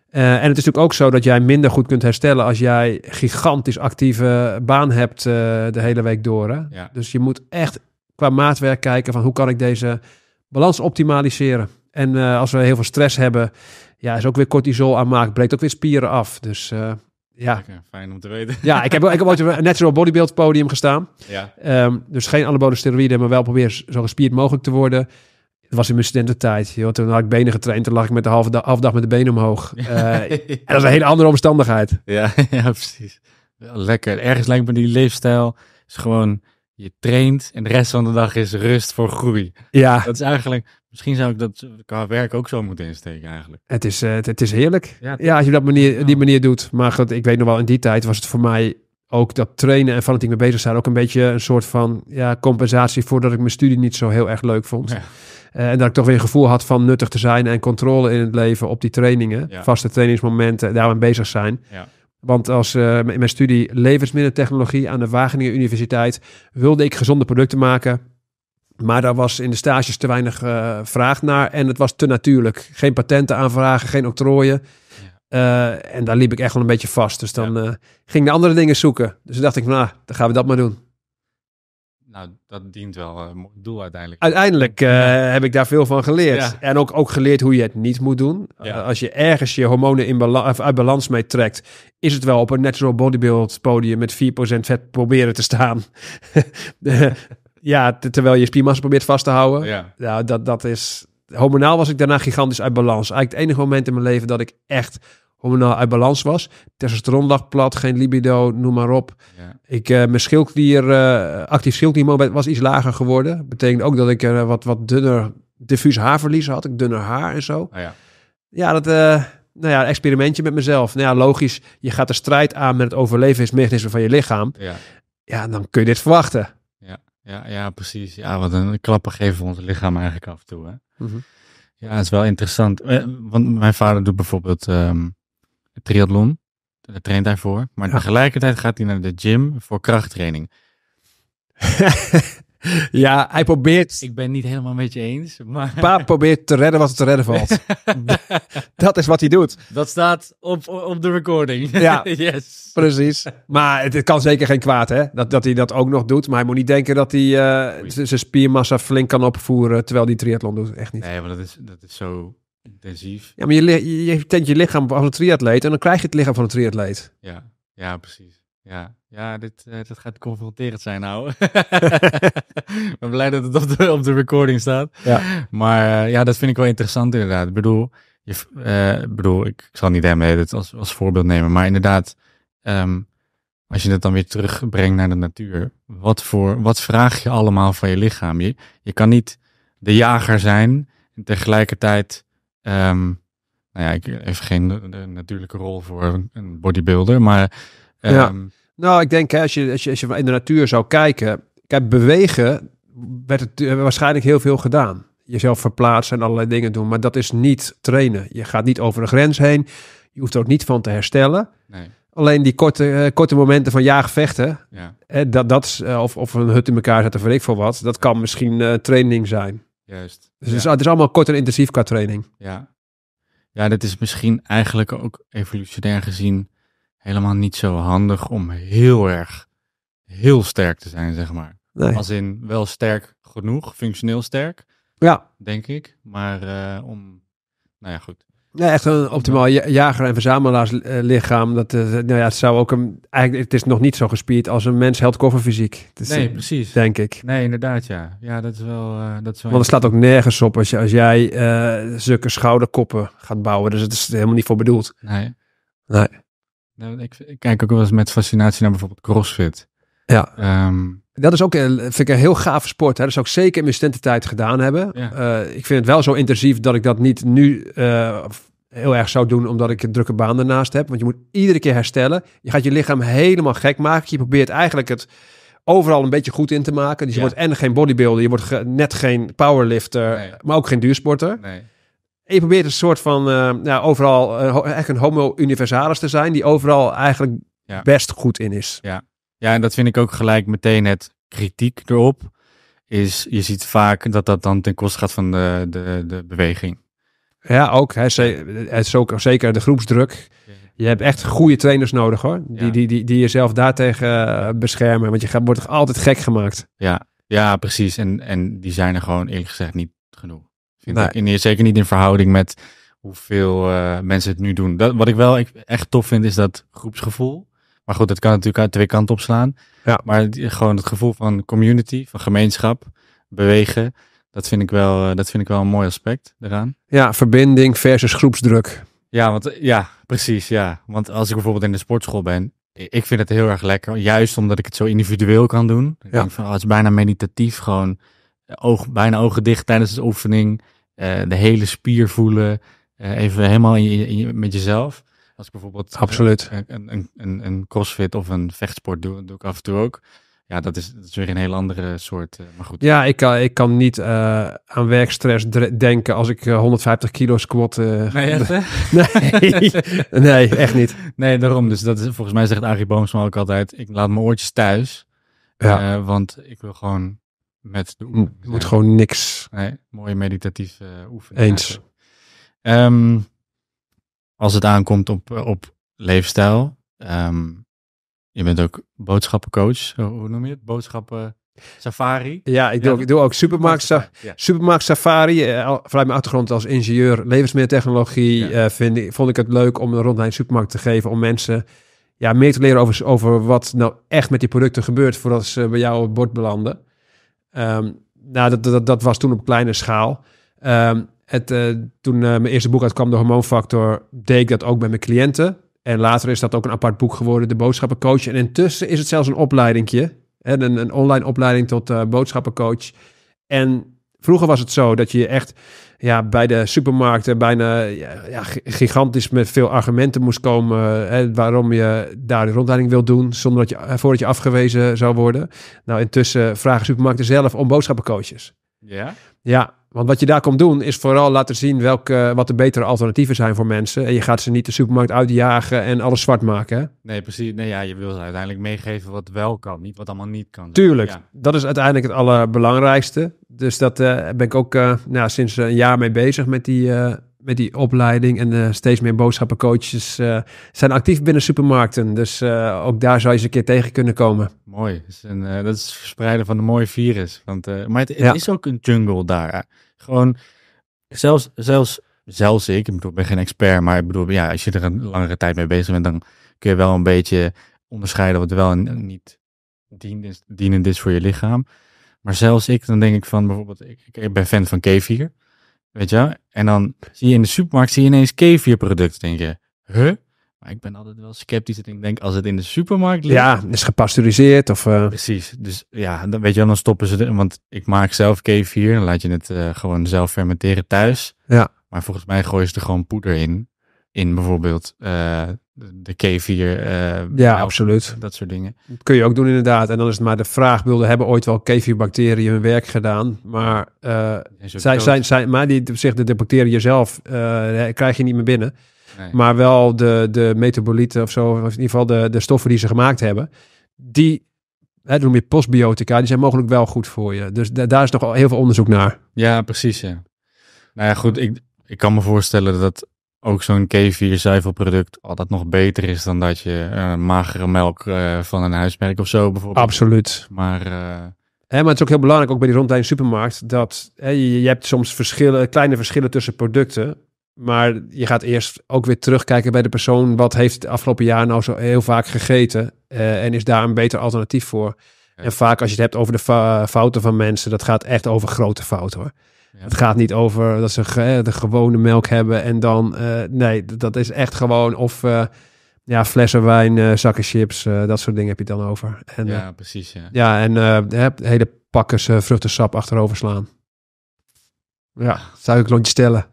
Eh, en het is natuurlijk ook zo dat jij minder goed kunt herstellen als jij gigantisch actieve baan hebt eh, de hele week door. Hè? Ja. Dus je moet echt qua maatwerk kijken van hoe kan ik deze balans optimaliseren. En eh, als we heel veel stress hebben, ja, is ook weer cortisol aanmaakt, breekt ook weer spieren af. Dus ja. fijn om te weten. Ja, ik heb, ik heb ooit een natural bodybuild podium gestaan. Ja. Ehm, dus geen anabole steroïden, maar wel probeer zo gespierd mogelijk te worden. Het was in mijn studententijd. Joh. Toen had ik benen getraind. Toen lag ik met de halve, da dag met de benen omhoog. Uh, (laughs) en dat is een hele andere omstandigheid. Ja, (laughs) ja precies. Lekker. Ergens lijkt me die leefstijl is gewoon... Je traint en de rest van de dag is rust voor groei. Ja. Dat is eigenlijk... Misschien zou ik dat qua werk ook zo moeten insteken eigenlijk. Het is, eh, het, het, is heerlijk. Ja, ja als je dat manier, die manier doet. Maar goed, ik weet nog wel, in die tijd was het voor mij ook dat trainen en fanatiek me bezig zijn ook een beetje een soort van ja, compensatie voordat ik mijn studie niet zo heel erg leuk vond. Eh, en dat ik toch weer een gevoel had van nuttig te zijn en controle in het leven op die trainingen, vaste trainingsmomenten, daarmee bezig zijn. Ja. Want als in eh, mijn studie levensmiddeltechnologie aan de Wageningen Universiteit wilde ik gezonde producten maken. Maar daar was in de stages te weinig eh, vraag naar en het was te natuurlijk. Geen patenten aanvragen, geen octrooien. Eh, en daar liep ik echt wel een beetje vast. Dus dan eh, ging ik de andere dingen zoeken. Dus dacht ik, nou, dan gaan we dat maar doen. Nou, dat dient wel eh, een doel uiteindelijk. Uiteindelijk heb ik daar veel van geleerd. En ook, ook geleerd hoe je het niet moet doen. als je ergens je hormonen in bala uit balans mee trekt, is het wel op een natural bodybuild podium met 4% vet proberen te staan. (laughs) ja, terwijl je spiermassa probeert vast te houden. Ja, dat, dat is hormonaal was ik daarna gigantisch uit balans. Eigenlijk het enige moment in mijn leven dat ik echt hormonaal uit balans was. Testosteron lag plat, geen libido, noem maar op. Ik, eh, mijn schildklier, eh, actief schildkliermoment was iets lager geworden. Betekent ook dat ik uh, wat, wat dunner, diffuus haarverlies had. Ik dunner haar en zo. Ah, ja. ja, dat nou ja, experimentje met mezelf. Nou ja, logisch, je gaat de strijd aan met het overlevingsmechanisme van je lichaam. Ja, ja dan kun je dit verwachten. Ja, ja, ja precies. Ja, wat een klappen geven we ons lichaam eigenlijk af en toe. Hè? Ja, dat is wel interessant. Eh, want mijn vader doet bijvoorbeeld um, triathlon. Hij eh, traint daarvoor. Maar tegelijkertijd gaat hij naar de gym voor krachttraining. (laughs) (laughs) ja, hij probeert... Ik ben niet helemaal met je eens, maar... Pa probeert te redden wat er te redden valt. (laughs) dat is wat hij doet. Dat staat op, op de recording. (laughs) ja, yes. precies. Maar het, kan zeker geen kwaad, hè? Dat, dat hij dat ook nog doet. Maar hij moet niet denken dat hij eh, zijn spiermassa flink kan opvoeren... terwijl hij triathlon doet. Echt niet. Nee, want dat is, dat is zo intensief. Ja, maar je, je, je tent je lichaam als een triatleet... en dan krijg je het lichaam van een triatleet. Ja, ja precies. Ja, ja dit, eh, dit gaat confronterend zijn nou. (laughs) ik ben blij dat het op de, op de recording staat. Ja. Maar eh, ja, dat vind ik wel interessant inderdaad. Ik bedoel, je, eh, bedoel ik, zal niet daarmee het als, als voorbeeld nemen. Maar inderdaad, ehm, als je het dan weer terugbrengt naar de natuur. Wat, voor, wat vraag je allemaal van je lichaam? Je, je kan niet de jager zijn en tegelijkertijd... Ehm, nou ja, ik heb geen natuurlijke rol voor een bodybuilder, maar... Ehm, nou, ik denk als, je, als, je, als je in de natuur zou kijken. Kijk, bewegen werd het eh, waarschijnlijk heel veel gedaan. Jezelf verplaatsen en allerlei dingen doen. Maar dat is niet trainen. Je gaat niet over een grens heen. Je hoeft er ook niet van te herstellen. Nee. Alleen die korte, eh, korte momenten van jagen, vechten. Ja. Hè, dat, dat, eh, of, of een hut in elkaar zetten, weet ik voor wat. Dat kan misschien uh, training zijn. Juist. Dus het, is, allemaal kort en intensief qua training. Ja. ja, dat is misschien eigenlijk ook evolutionair gezien helemaal niet zo handig om heel erg, heel sterk te zijn, zeg maar. Nee. Als in wel sterk genoeg, functioneel sterk. Ja. Denk ik. Maar eh, om, nou ja, goed. Nee, echt een optimaal jager- en verzamelaarslichaam. Dat, eh, nou ja, het zou ook een, eigenlijk, het is nog niet zo gespierd als een mens held cover fysiek. nee, eh, precies. Denk ik. Nee, inderdaad, ja. Ja, dat is wel. dat is wel Want het slaat ook nergens op als, je, als jij uh, zulke schouderkoppen gaat bouwen. Dus het is helemaal niet voor bedoeld. Nee. Nee. Nou, ik, kijk ook wel eens met fascinatie naar bijvoorbeeld CrossFit. Ja. Ehm, dat is ook eh, vind ik een heel gave sport. Hè. Dat zou ik zeker in mijn studententijd gedaan hebben. Eh, ik vind het wel zo intensief dat ik dat niet nu eh, heel erg zou doen, omdat ik een drukke baan ernaast heb. Want je moet iedere keer herstellen. Je gaat je lichaam helemaal gek maken. Je probeert eigenlijk het overal een beetje goed in te maken. Dus je wordt en geen bodybuilder, je wordt net geen powerlifter, maar ook geen duursporter. Nee je probeert een soort van, nou, overal, echt een homo universalis te zijn, die overal eigenlijk best goed in is. Ja. ja, en dat vind ik ook gelijk meteen het kritiek erop. Is, je ziet vaak dat dat dan ten koste gaat van de, de, de beweging. Ja, ook. Hè, het is ook zeker de groepsdruk. Je hebt echt goede trainers nodig hoor. Die, die, die, die jezelf daartegen eh, beschermen. Want je gaat, wordt toch altijd gek gemaakt. Ja, ja precies. En, en die zijn er gewoon eerlijk gezegd niet Vind ik in, zeker niet in verhouding met hoeveel uh, mensen het nu doen. Dat, wat ik wel e-, echt tof vind, is dat groepsgevoel. Maar goed, dat kan natuurlijk uit twee kanten opslaan. Ja. Maar gewoon het gevoel van community, van gemeenschap, bewegen. Dat vind ik wel, eh, dat vind ik wel een mooi aspect eraan. Ja, verbinding versus groepsdruk. Ja, want, eh, ja, precies. Ja. Want als ik bijvoorbeeld in de sportschool ben, ik vind het heel erg lekker. Juist omdat ik het zo individueel kan doen. Ik denk van, oh, het is bijna meditatief. Gewoon oog, bijna ogen dicht tijdens de oefening. Eh, de hele spier voelen. Eh, even helemaal in je, in je, met jezelf. Als ik bijvoorbeeld eh, Absoluut. Een, een, een, crossfit of een vechtsport doe, doe ik af en toe ook. Ja, dat is, dat is weer een heel andere soort. maar goed. Ja, ik kan, ik kan niet aan werkstress denken als ik 150 kilo squat. (laughs) nee, echt, (laughs) nee, (laughs) nee, echt niet. Nee, daarom. Dus dat is volgens mij zegt Arie Boomsma ook altijd: ik laat mijn oortjes thuis. Ja. want ik wil gewoon met de oefening. Mm, je moet gewoon niks. Nee, mooie meditatieve uh, Eens. Ehm, als het aankomt op, eh, op leefstijl. Ehm, je bent ook boodschappencoach. Hoe noem je het? Boodschappen. Safari. Ja, ik doe, ook, ik doe ook supermarkt, supermarkt Safari. Uh, vanuit mijn achtergrond als ingenieur levensmiddeltechnologie vind vond ik het leuk om een rondleiding supermarkt te geven. Om mensen ja, meer te leren over, over wat nou echt met die producten gebeurt voordat ze bij jou op het bord belanden. Ehm, nou, dat, dat, dat was toen op kleine schaal. Ehm, het, eh, toen eh, mijn eerste boek uitkwam, De Hormoonfactor, deed ik dat ook bij mijn cliënten. En later is dat ook een apart boek geworden, De Boodschappencoach. En intussen is het zelfs een opleidingje, een, een online opleiding tot eh, boodschappencoach. En vroeger was het zo dat je echt ja, bij de supermarkten bijna ja, gigantisch met veel argumenten moest komen hè, waarom je daar de rondleiding wil doen, zonder dat je, eh, voordat je afgewezen zou worden. Nou, intussen vragen supermarkten zelf om boodschappencoaches. Ja? Ja, want wat je daar komt doen is vooral laten zien welke, wat de betere alternatieven zijn voor mensen. En je gaat ze niet de supermarkt uitjagen en alles zwart maken. Hè? Nee, precies. Nee, ja, je wil ze uiteindelijk meegeven wat wel kan, niet wat allemaal niet kan. Tuurlijk. Dat is uiteindelijk het allerbelangrijkste. Dus daar eh, ben ik ook eh, nou, sinds een jaar mee bezig met die, eh, met die opleiding en de eh, steeds meer boodschappencoaches uh, zijn actief binnen supermarkten. Dus eh, ook daar zou je ze een keer tegen kunnen komen. Mooi. Dat is, een, dat is verspreiden van een mooi virus. Want, maar het, is ook een jungle daar. Gewoon, zelfs, zelfs, zelfs ik, ik, bedoel, ik ben geen expert, maar ik bedoel, ja, als je er een langere tijd mee bezig bent, dan kun je wel een beetje onderscheiden wat wel en niet dienend is voor je lichaam. Maar zelfs ik, dan denk ik van bijvoorbeeld, ik, ik ben fan van kefir. Weet je En dan zie je in de supermarkt zie je ineens kevirproducten. Denk je, huh? Maar ik ben altijd wel sceptisch. ik denk, als het in de supermarkt ligt... Ja, is gepasteuriseerd of... Eh, Precies. Dus ja, dan, weet je dan stoppen ze... er. want ik maak zelf kefir. Dan laat je het eh, gewoon zelf fermenteren thuis. Ja. Maar volgens mij gooien ze er gewoon poeder in in bijvoorbeeld eh, de K4. Eh, ja, absoluut. Dat soort dingen. kun je ook doen inderdaad. En dan is het maar de vraag, wilde hebben ooit wel K4-bacteriën hun werk gedaan, maar, uh, eh, zijn, zijn, zijn, maar die, zich, de, de bacteriën zelf krijg je niet meer binnen. Maar wel de, de metabolieten of zo, in ieder geval de, de stoffen die ze gemaakt hebben, die hè, noem je postbiotica, die zijn mogelijk wel goed voor je. Dus daar is nogal heel veel onderzoek naar. Ja, precies. Ja. Nou ja, goed, ik, ik kan me voorstellen dat ook zo'n K4 zuivelproduct altijd nog beter is dan dat je eh, magere melk eh, van een huismerk of zo bijvoorbeeld. Absoluut. Maar, eh, hè, maar het is ook heel belangrijk, ook bij die rondleiding supermarkt, dat hè, je, hebt soms verschillen, kleine verschillen tussen producten. Maar je gaat eerst ook weer terugkijken bij de persoon. Wat heeft het afgelopen jaar nou zo heel vaak gegeten? en is daar een beter alternatief voor? En vaak als je het hebt over de fouten van mensen, dat gaat echt over grote fouten hoor. Het gaat niet over dat ze eh, de gewone melk hebben en dan... Eh, nee, dat is echt gewoon of... Eh, ja, flessen wijn, zakken chips, dat soort dingen heb je dan over. En, ja, precies. Ja, ja en hele pakken vruchtensap achterover slaan. Ja, ah. suikerklontjes tellen.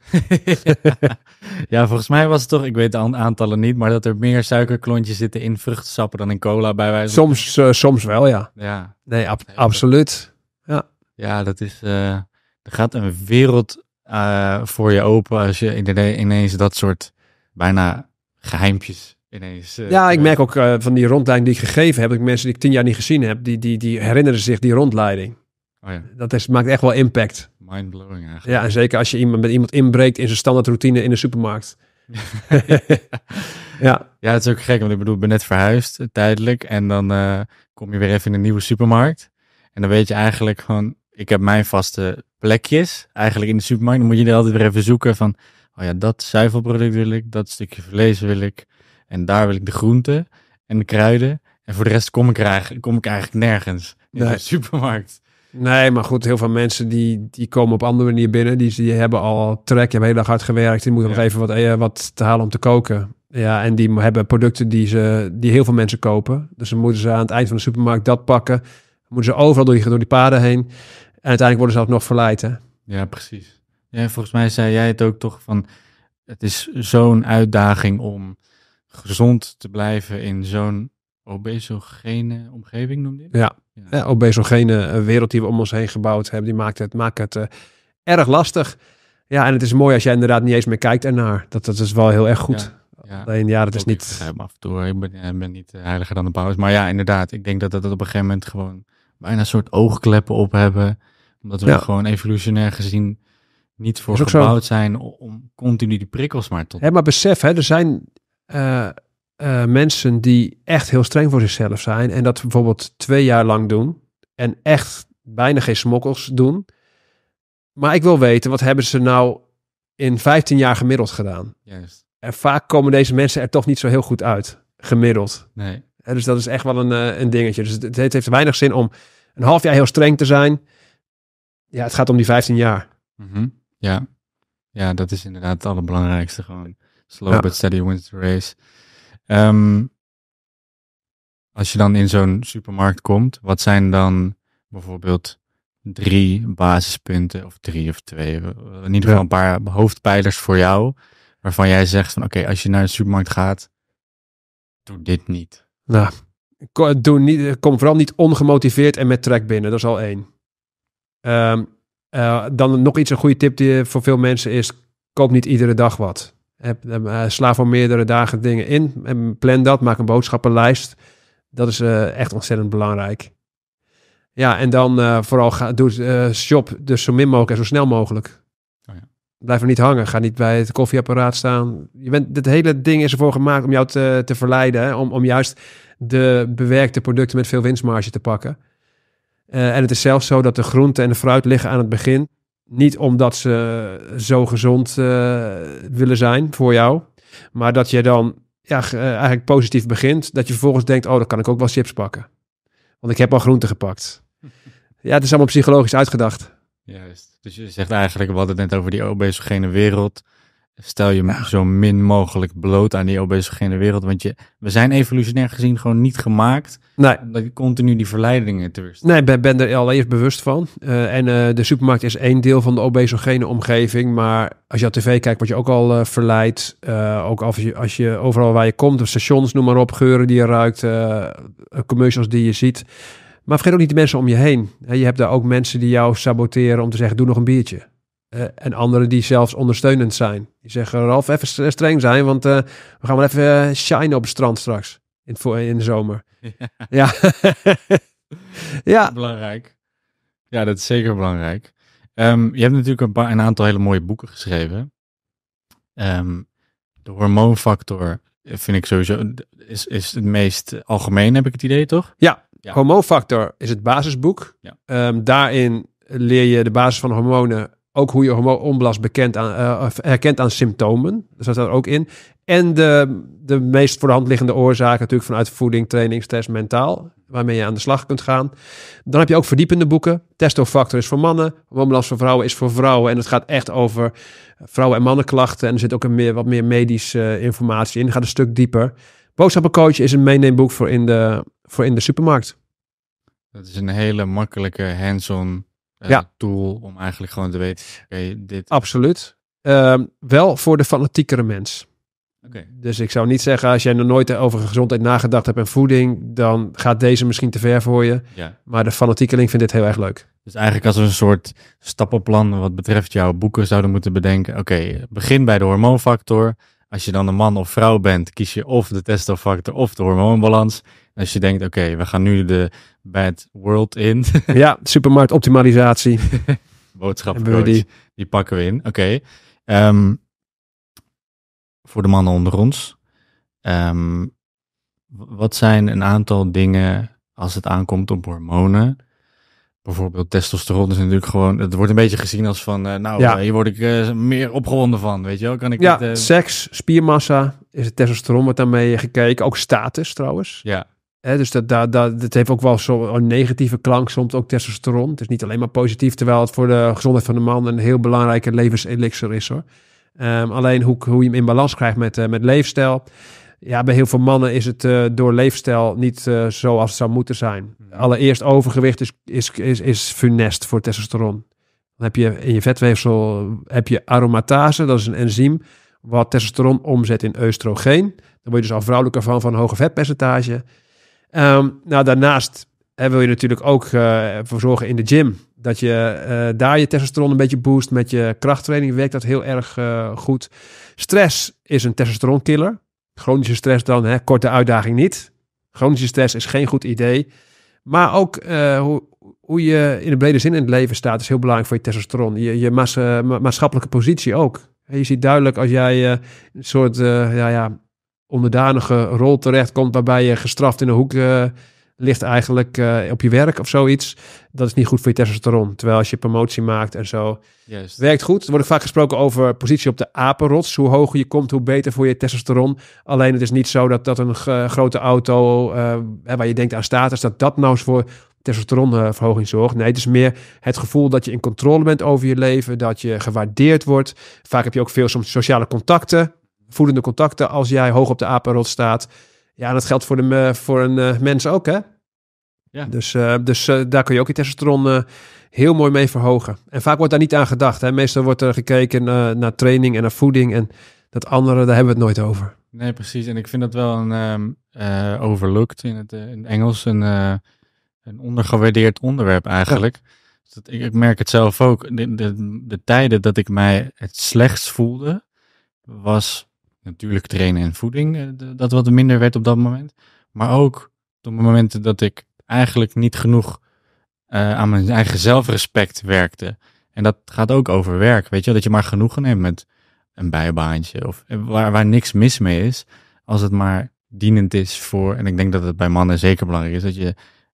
(laughs) (laughs) ja, volgens mij was het toch, ik weet de aantallen niet, maar dat er meer suikerklontjes zitten in vruchtensappen dan in cola bij wijze van Soms, soms wel, ja. ja. Nee, absoluut. Ja. ja, dat is... Er gaat een wereld eh, voor je open als je ineens dat soort bijna geheimpjes ineens... Eh, ja, ik merk ook eh, van die rondleiding die ik gegeven heb, ik mensen die ik tien jaar niet gezien heb, die, die, die herinneren zich die rondleiding. Oh ja. Dat is, maakt echt wel impact. Mindblowing eigenlijk. Ja, en zeker als je iemand, met iemand inbreekt in zijn standaardroutine in de supermarkt. (laughs) ja. ja, het is ook gek, want ik bedoel, ik ben net verhuisd tijdelijk en dan kom je weer even in een nieuwe supermarkt. En dan weet je eigenlijk gewoon, ik heb mijn vaste plekjes. Eigenlijk in de supermarkt. Dan moet je er altijd weer even zoeken van. Oh ja, dat zuivelproduct wil ik. Dat stukje vlees wil ik. En daar wil ik de groenten en de kruiden. En voor de rest kom ik, eigenlijk, kom ik eigenlijk nergens in de supermarkt. Nee, maar goed, heel veel mensen die, die komen op andere manier binnen. Die, die hebben al trek, hebben heel dag hard gewerkt. Die moeten nog even wat, eh, wat te halen om te koken. Ja, en die hebben producten die, ze, die heel veel mensen kopen. Dus dan moeten ze aan het eind van de supermarkt dat pakken. moeten ze overal door die, door die paden heen en uiteindelijk worden ze ook nog verleid. Hè? Ja, precies. Ja, volgens mij zei jij het ook toch van het is zo'n uitdaging om gezond te blijven in zo'n obesogene omgeving, noemde je Ja, ja. obesogene eh, wereld die we om ons heen gebouwd hebben, die maakt het, maakt het eh, erg lastig. Ja, en het is mooi als jij inderdaad niet eens meer kijkt ernaar. Dat, dat is wel heel erg goed. Ja, Alleen ja, dat is niet... Ik af en toe, ik ben, eh, ben niet heiliger dan de paus. Maar ja, inderdaad, ik denk dat dat op een gegeven moment gewoon bijna een soort oogkleppen op hebben omdat we gewoon evolutionair gezien niet voor gebouwd zo. zijn om continu die prikkels maar tot... Hè, maar besef, hè, er zijn eh, eh, mensen die echt heel streng voor zichzelf zijn en dat bijvoorbeeld twee jaar lang doen en echt bijna geen smokkels doen. Maar ik wil weten, wat hebben ze nou in 15 jaar gemiddeld gedaan? Juist. En vaak komen deze mensen er toch niet zo heel goed uit, gemiddeld. Nee. dus dat is echt wel een, eh, een dingetje. Dus het, het, heeft weinig zin om een half jaar heel streng te zijn ja, het gaat om die 15 jaar. Mhm. Ja. ja, dat is inderdaad het allerbelangrijkste. Gewoon slow ja. but steady wins the race. Ehm, als je dan in zo'n supermarkt komt, wat zijn dan bijvoorbeeld drie basispunten of drie of twee, eh, in ieder geval een paar hoofdpijlers voor jou, waarvan jij zegt van oké, als je naar de supermarkt gaat, doe dit niet. Nou, doe niet, eh, kom vooral niet ongemotiveerd en met trek binnen, dat is al één. Ehm, eh, dan nog iets een goede tip die voor veel mensen is: koop niet iedere dag wat. Heb, eh, sla voor meerdere dagen dingen in en plan dat. Maak een boodschappenlijst. Dat is eh, echt ontzettend belangrijk. Ja, en dan vooral ga, doe, shop dus zo min mogelijk en zo snel mogelijk. Oh ja. Blijf er niet hangen. Ga niet bij het koffieapparaat staan. Je bent, dit hele ding is ervoor gemaakt om jou te, te verleiden. Om, om juist de bewerkte producten met veel winstmarge te pakken. Eh, en het is zelfs zo dat de groenten en de fruit liggen aan het begin. Niet omdat ze zo gezond eh, willen zijn voor jou. Maar dat je dan ja, eh, eigenlijk positief begint. Dat je vervolgens denkt, oh, dan kan ik ook wel chips pakken. Want ik heb al groenten gepakt. (laughs) Ja, het is allemaal psychologisch uitgedacht. Juist. Dus je zegt eigenlijk, we hadden het net over die obesogene wereld. Stel je maar zo min mogelijk bloot aan die obesogene wereld. Want je, we zijn evolutionair gezien gewoon niet gemaakt. Nee. Omdat je continu die verleidingen te weerstaan. Nee, ik ben, ben er allereerst bewust van. Eh, en eh, de supermarkt is één deel van de obesogene omgeving. Maar als je op tv kijkt, word je ook al uh, verleid. ook als je, als je overal waar je komt, op stations, noem maar op, geuren die je ruikt, commercials die je ziet. Maar vergeet ook niet de mensen om je heen. je hebt daar ook mensen die jou saboteren om te zeggen, doe nog een biertje. Eh, en anderen die zelfs ondersteunend zijn. Die zeggen, Ralf, even streng zijn, want eh, we gaan wel even eh, shine op het strand straks. In, voor, in de zomer. (laughs) Ja. (laughs) Ja. Belangrijk. Ja, dat is zeker belangrijk. Ehm, je hebt natuurlijk een, paar, een aantal hele mooie boeken geschreven. Ehm, de hormoonfactor vind ik sowieso is, is het meest algemeen, heb ik het idee, toch? Ja, hormoonfactor is het basisboek. Ja. Ehm, daarin leer je de basis van hormonen ook hoe je hormoononbalans bekend aan, eh, herkent aan symptomen. Dus dat staat er ook in. En de, de meest voor de hand liggende oorzaken natuurlijk vanuit voeding, training, stress, mentaal. Waarmee je aan de slag kunt gaan. Dan heb je ook verdiepende boeken. Testofactor is voor mannen. Hormoonbalans voor vrouwen is voor vrouwen. En het gaat echt over vrouwen- en mannenklachten. En er zit ook een meer, wat meer medische eh, informatie in. gaat een stuk dieper. Boodschappencoach is een meeneemboek voor in de, voor in de supermarkt. Dat is een hele makkelijke hands-on eh, ja. tool om eigenlijk gewoon te weten, dit... Absoluut. Ehm, wel voor de fanatiekere mens. Okay. Dus ik zou niet zeggen, als jij nog nooit over gezondheid nagedacht hebt en voeding, dan gaat deze misschien te ver voor je. Ja. Maar de fanatiekeling vindt dit heel erg leuk. Dus eigenlijk als we een soort stappenplan wat betreft jouw boeken zouden moeten bedenken. Oké, begin bij de hormoonfactor. Als je dan een man of vrouw bent, kies je of de testofactor of de hormoonbalans. als je denkt, oké, we gaan nu de Bad World in. (laughs) ja, optimalisatie. (laughs) Boodschappen, die. die pakken we in. Oké. Ehm, voor de mannen onder ons. Ehm, wat zijn een aantal dingen als het aankomt op hormonen? Bijvoorbeeld testosteron is natuurlijk gewoon, het wordt een beetje gezien als van, eh, nou, ja. Eh, hier word ik eh, meer opgewonden van, weet je wel? Kan ik ja, seks, spiermassa, is het testosteron wordt daarmee gekeken, ook status trouwens. Ja dus dat, dat, dat, het heeft ook wel zo'n negatieve klank, soms ook testosteron. Het is niet alleen maar positief, terwijl het voor de gezondheid van de man een heel belangrijke levenselixer is hoor. Ehm, alleen hoe, hoe, je hem in balans krijgt met, eh, met leefstijl. Ja, bij heel veel mannen is het eh, door leefstijl niet eh, zoals het zou moeten zijn. Hmm. Allereerst overgewicht is, is, is, is funest voor testosteron. Dan heb je in je vetweefsel heb je aromatase, dat is een enzym wat testosteron omzet in oestrogeen. Dan word je dus al vrouwelijker van, van een hoge vetpercentage. Ehm, nou, daarnaast wil je natuurlijk ook uh, eh, voor zorgen in de gym. Dat je eh, daar je testosteron een beetje boost. Met je krachttraining werkt dat heel erg eh, goed. Stress is een testosteronkiller. Chronische stress dan, hè, korte uitdaging niet. Chronische stress is geen goed idee. Maar ook hoe, hoe je in de brede zin in het leven staat, is heel belangrijk voor je testosteron. Je, je maatschappelijke positie ook. je ziet duidelijk als jij een soort ja, ja, onderdanige rol terechtkomt waarbij je gestraft in een hoek eh, ligt eigenlijk eh, op je werk of zoiets. Dat is niet goed voor je testosteron. Terwijl als je promotie maakt en zo. Juist. Werkt goed. Er wordt vaak gesproken over positie op de apenrots. Hoe hoger je komt, hoe beter voor je testosteron. Alleen het is niet zo dat, dat een grote auto eh, waar je denkt aan status, dat dat nou voor voor testosteronverhoging zorgt. Nee, het is meer het gevoel dat je in controle bent over je leven, dat je gewaardeerd wordt. Vaak heb je ook veel soms sociale contacten voedende contacten als jij hoog op de apenrot staat. Ja, dat geldt voor, de, eh, voor een eh, mens ook, hè? Ja. Dus, eh, dus daar kun je ook je testosteron heel mooi mee verhogen. En vaak wordt daar niet aan gedacht. Hè? Meestal wordt er gekeken naar training en naar voeding. En dat andere, daar hebben we het nooit over. Nee, precies. En ik vind dat wel een um, overlooked in het, in Engels. Een, uh, een ondergewaardeerd onderwerp eigenlijk. Dus dat, ik, merk het zelf ook. De, de, de, tijden dat ik mij het slechtst voelde, was natuurlijk trainen en voeding, eh, dat wat minder werd op dat moment. Maar ook op de momenten dat ik eigenlijk niet genoeg eh, aan mijn eigen zelfrespect werkte. En dat gaat ook over werk, weet je, dat je maar genoegen neemt met een bijbaantje of eh, waar, waar niks mis mee is, als het maar dienend is voor, en ik denk dat het bij mannen zeker belangrijk is, dat je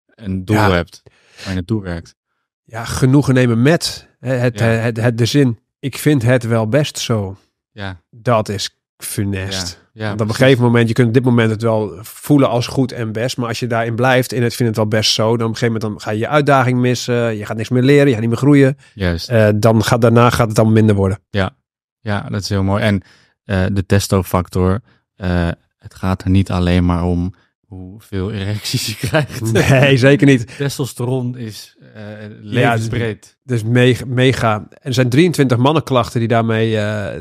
een doel hebt waar je naartoe werkt. Ja, genoegen nemen met het, het, de zin, ik vind het wel best zo. Ja. Dat is funest. Ja, Want op een gegeven moment, je kunt dit moment het wel voelen als goed en best. Maar als je daarin blijft en het vindt het wel best zo, dan op een gegeven moment dan ga je je uitdaging missen. Je gaat niks meer leren, je gaat niet meer groeien. Juist. Eh, dan gaat, daarna gaat het dan minder worden. Ja, ja dat is heel mooi. En eh, de testo-factor, eh, het gaat er niet alleen maar om hoeveel erecties je krijgt. (laughs) Nee, zeker niet. (laughs) Testosteron is uh, levensbreed. dus mega, mega. En er zijn 23 mannenklachten die daarmee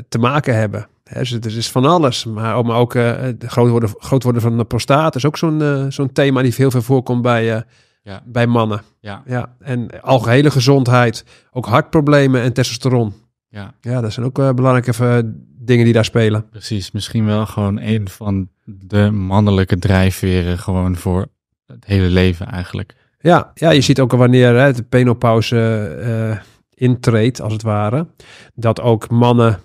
te maken hebben. He, dus er is van alles. Maar, maar ook uh, groot, worden, groot worden van de prostaat is ook zo'n eh, zo'n thema die heel veel voorkomt bij, eh, ja. bij mannen. Ja. Ja. En algehele gezondheid, ook hartproblemen en testosteron. Ja, ja dat zijn ook belangrijke dingen die daar spelen. Precies, misschien wel gewoon een van de mannelijke drijfveren gewoon voor het hele leven eigenlijk. Ja, ja je ziet ook wanneer hè, de penopauze intreedt, als het ware, dat ook mannen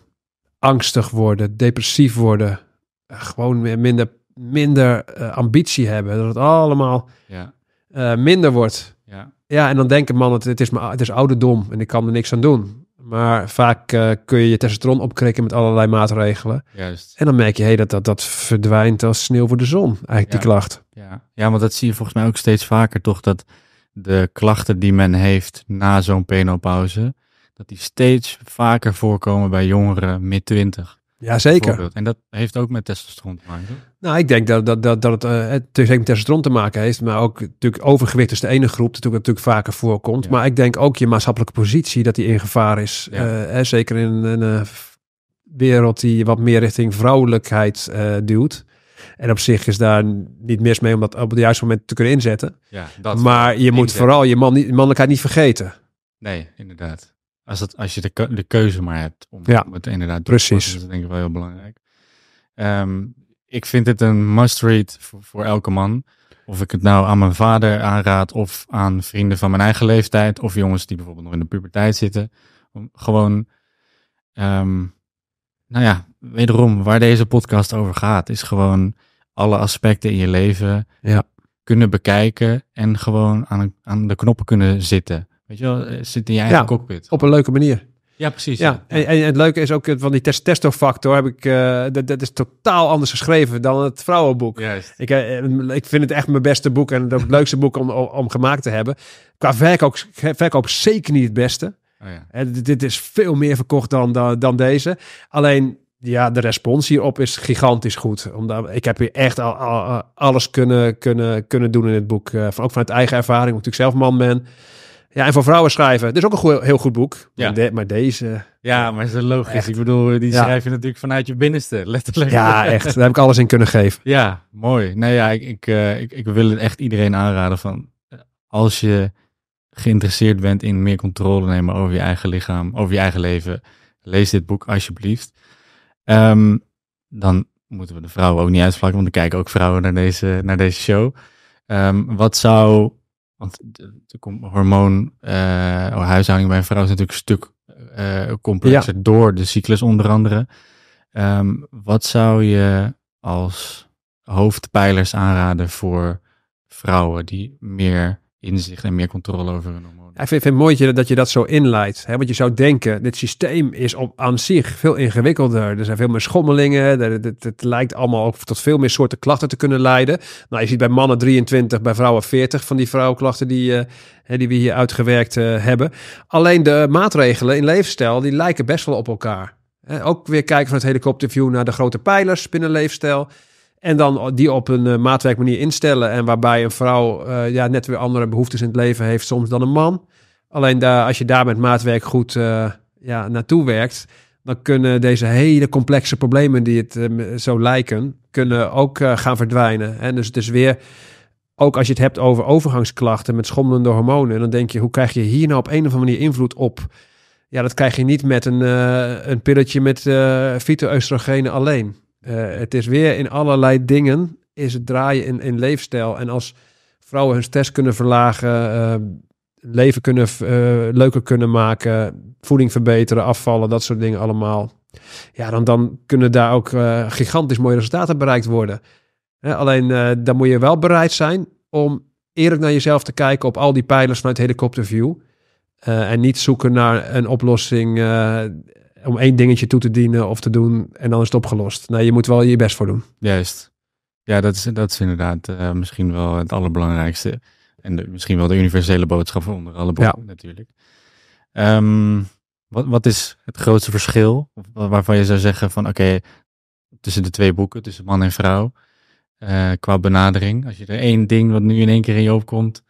angstig worden, depressief worden, eh, gewoon minder, minder eh, ambitie hebben. Dat het allemaal ja. Eh, minder wordt. Ja. ja, en dan denken mannen: het, is mijn, het is ouderdom en ik kan er niks aan doen. Maar vaak kun je je testosteron opkrikken met allerlei maatregelen. Juist. En dan merk je hey, dat, dat dat verdwijnt als sneeuw voor de zon, eigenlijk die klacht. Ja. ja, want dat zie je volgens mij ook steeds vaker, toch? Dat de klachten die men heeft na zo'n penopauze, dat die steeds vaker voorkomen bij jongeren mid-twintig. Ja, zeker. En dat heeft ook met testosteron te maken. Nou, ik denk dat, dat, dat, dat het uh, het met testosteron te maken heeft, maar ook natuurlijk overgewicht is de ene groep dat natuurlijk, natuurlijk vaker voorkomt. Maar ik denk ook je maatschappelijke positie dat die in gevaar is. Eh, zeker in een wereld die wat meer richting vrouwelijkheid eh, duwt. En op zich is daar niet mis mee om dat op het juiste moment te kunnen inzetten. Ja, dat maar je moet vooral je man, mannelijkheid niet vergeten. Nee, inderdaad. Als, dat, als je de, de keuze maar hebt om, ja, om het inderdaad precies. doen. Precies. Dat is denk ik wel heel belangrijk. Ehm, ik vind het een must-read voor, voor, elke man. Of ik het nou aan mijn vader aanraad, of aan vrienden van mijn eigen leeftijd, of jongens die bijvoorbeeld nog in de puberteit zitten. gewoon, ehm, nou ja, wederom, waar deze podcast over gaat, is gewoon alle aspecten in je leven ja. kunnen bekijken en gewoon aan de knoppen kunnen zitten. Weet je wel, eh, zit in je eigen cockpit. Op een leuke manier. Ja, precies. Ja. En, en, het leuke is ook eh, van die testofactor. heb ik, eh, dat, dat is totaal anders geschreven dan het vrouwenboek. Ik, ik vind het echt mijn beste boek en het, (laughs) leukste boek om, om gemaakt te hebben. Qua verkoop, verkoop zeker niet het beste. Oh ja. dit is veel meer verkocht dan, dan, deze. Alleen ja, de respons hierop is gigantisch goed. Omdat ik heb hier echt al, alles kunnen, kunnen, kunnen doen in het boek. Uh, ook vanuit eigen ervaring, omdat ik zelf man ben. Ja, en voor vrouwen schrijven. Dat is ook een heel goed boek. Ja. maar deze... Ja, maar is logisch. Ik bedoel, die ja. schrijf je natuurlijk vanuit je binnenste, letterlijk. Ja, echt. Daar heb ik alles in kunnen geven. (laughs) Ja, mooi. Nou ja, ik, ik, eh, ik, ik wil het echt iedereen aanraden van... Eh, als je geïnteresseerd bent in meer controle nemen over je eigen lichaam, over je eigen leven, lees dit boek alsjeblieft. Ehm, dan moeten we de vrouwen ook niet uitvlakken, want er kijken ook vrouwen naar deze, naar deze show. Ehm, wat zou want de, hormoon, uh, huishouding bij een vrouw is natuurlijk een stuk eh, complexer door de cyclus onder andere. Ehm, wat zou je als hoofdpijlers aanraden voor vrouwen die meer inzicht en meer controle over hun hormonen. Ik vind, het mooi dat je dat zo inleidt. Hè? Want je zou denken, dit systeem is op, aan zich veel ingewikkelder. Er zijn veel meer schommelingen. Het lijkt allemaal tot veel meer soorten klachten te kunnen leiden. Nou, je ziet bij mannen 23, bij vrouwen 40 van die vrouwenklachten die, eh, die we hier uitgewerkt eh, hebben. Alleen de maatregelen in leefstijl, die lijken best wel op elkaar. ook weer kijken van het helikopterview naar de grote pijlers binnen leefstijl. En dan die op een eh, maatwerkmanier instellen. En waarbij een vrouw eh, ja, net weer andere behoeftes in het leven heeft soms dan een man. Alleen daar, als je daar met maatwerk goed eh, ja, naartoe werkt, dan kunnen deze hele complexe problemen die het ehm, zo lijken, kunnen ook gaan verdwijnen. En dus het is weer, ook als je het hebt over overgangsklachten met schommelende hormonen, dan denk je, hoe krijg je hier nou op een of andere manier invloed op? Ja, dat krijg je niet met een, een pilletje met uh, alleen. Eh, het is weer in allerlei dingen is het draaien in, in leefstijl. En als vrouwen hun stress kunnen verlagen, eh, leven kunnen, eh, leuker kunnen maken, voeding verbeteren, afvallen, dat soort dingen allemaal. Ja, dan, dan kunnen daar ook gigantisch mooie resultaten bereikt worden. alleen dan moet je wel bereid zijn om eerlijk naar jezelf te kijken op al die pijlers vanuit helikopterview. en niet zoeken naar een oplossing om één dingetje toe te dienen of te doen en dan is het opgelost. Nee, nou, je moet wel je best voor doen. Juist. Ja, dat is, dat is inderdaad eh, misschien wel het allerbelangrijkste. En misschien wel de universele boodschap onder alle boeken ja. natuurlijk. Ehm, wat, wat is het grootste verschil waarvan je zou zeggen van oké, tussen de twee boeken, tussen man en vrouw, eh, qua benadering? Als je er één ding wat nu in één keer in je opkomt,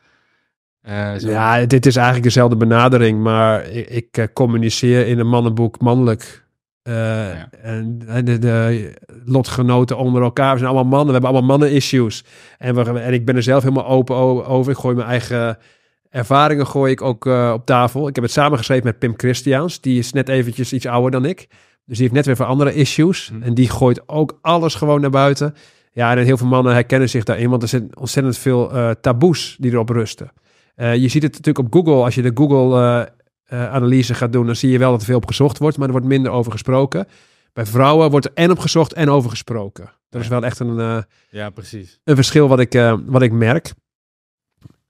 eh, ja, dit is eigenlijk dezelfde benadering, maar ik, ik eh, communiceer in een mannenboek mannelijk. Eh, en de, de, lotgenoten onder elkaar we zijn allemaal mannen. We hebben allemaal mannen-issues. En, en ik ben er zelf helemaal open over. Ik gooi mijn eigen ervaringen gooi ik ook op tafel. Ik heb het samengeschreven met Pim Christiaans. Die is net eventjes iets ouder dan ik. Dus die heeft net weer voor andere issues. Mhm. En die gooit ook alles gewoon naar buiten. Ja, en heel veel mannen herkennen zich daarin, want er zijn ontzettend veel taboes die erop rusten. Eh, je ziet het natuurlijk op Google. Als je de Google-analyse eh, eh, gaat doen, dan zie je wel dat er veel op gezocht wordt, maar er wordt minder over gesproken. Bij vrouwen wordt er en op gezocht en over gesproken. Dat is wel echt een, ja, precies. een verschil wat ik, wat ik merk.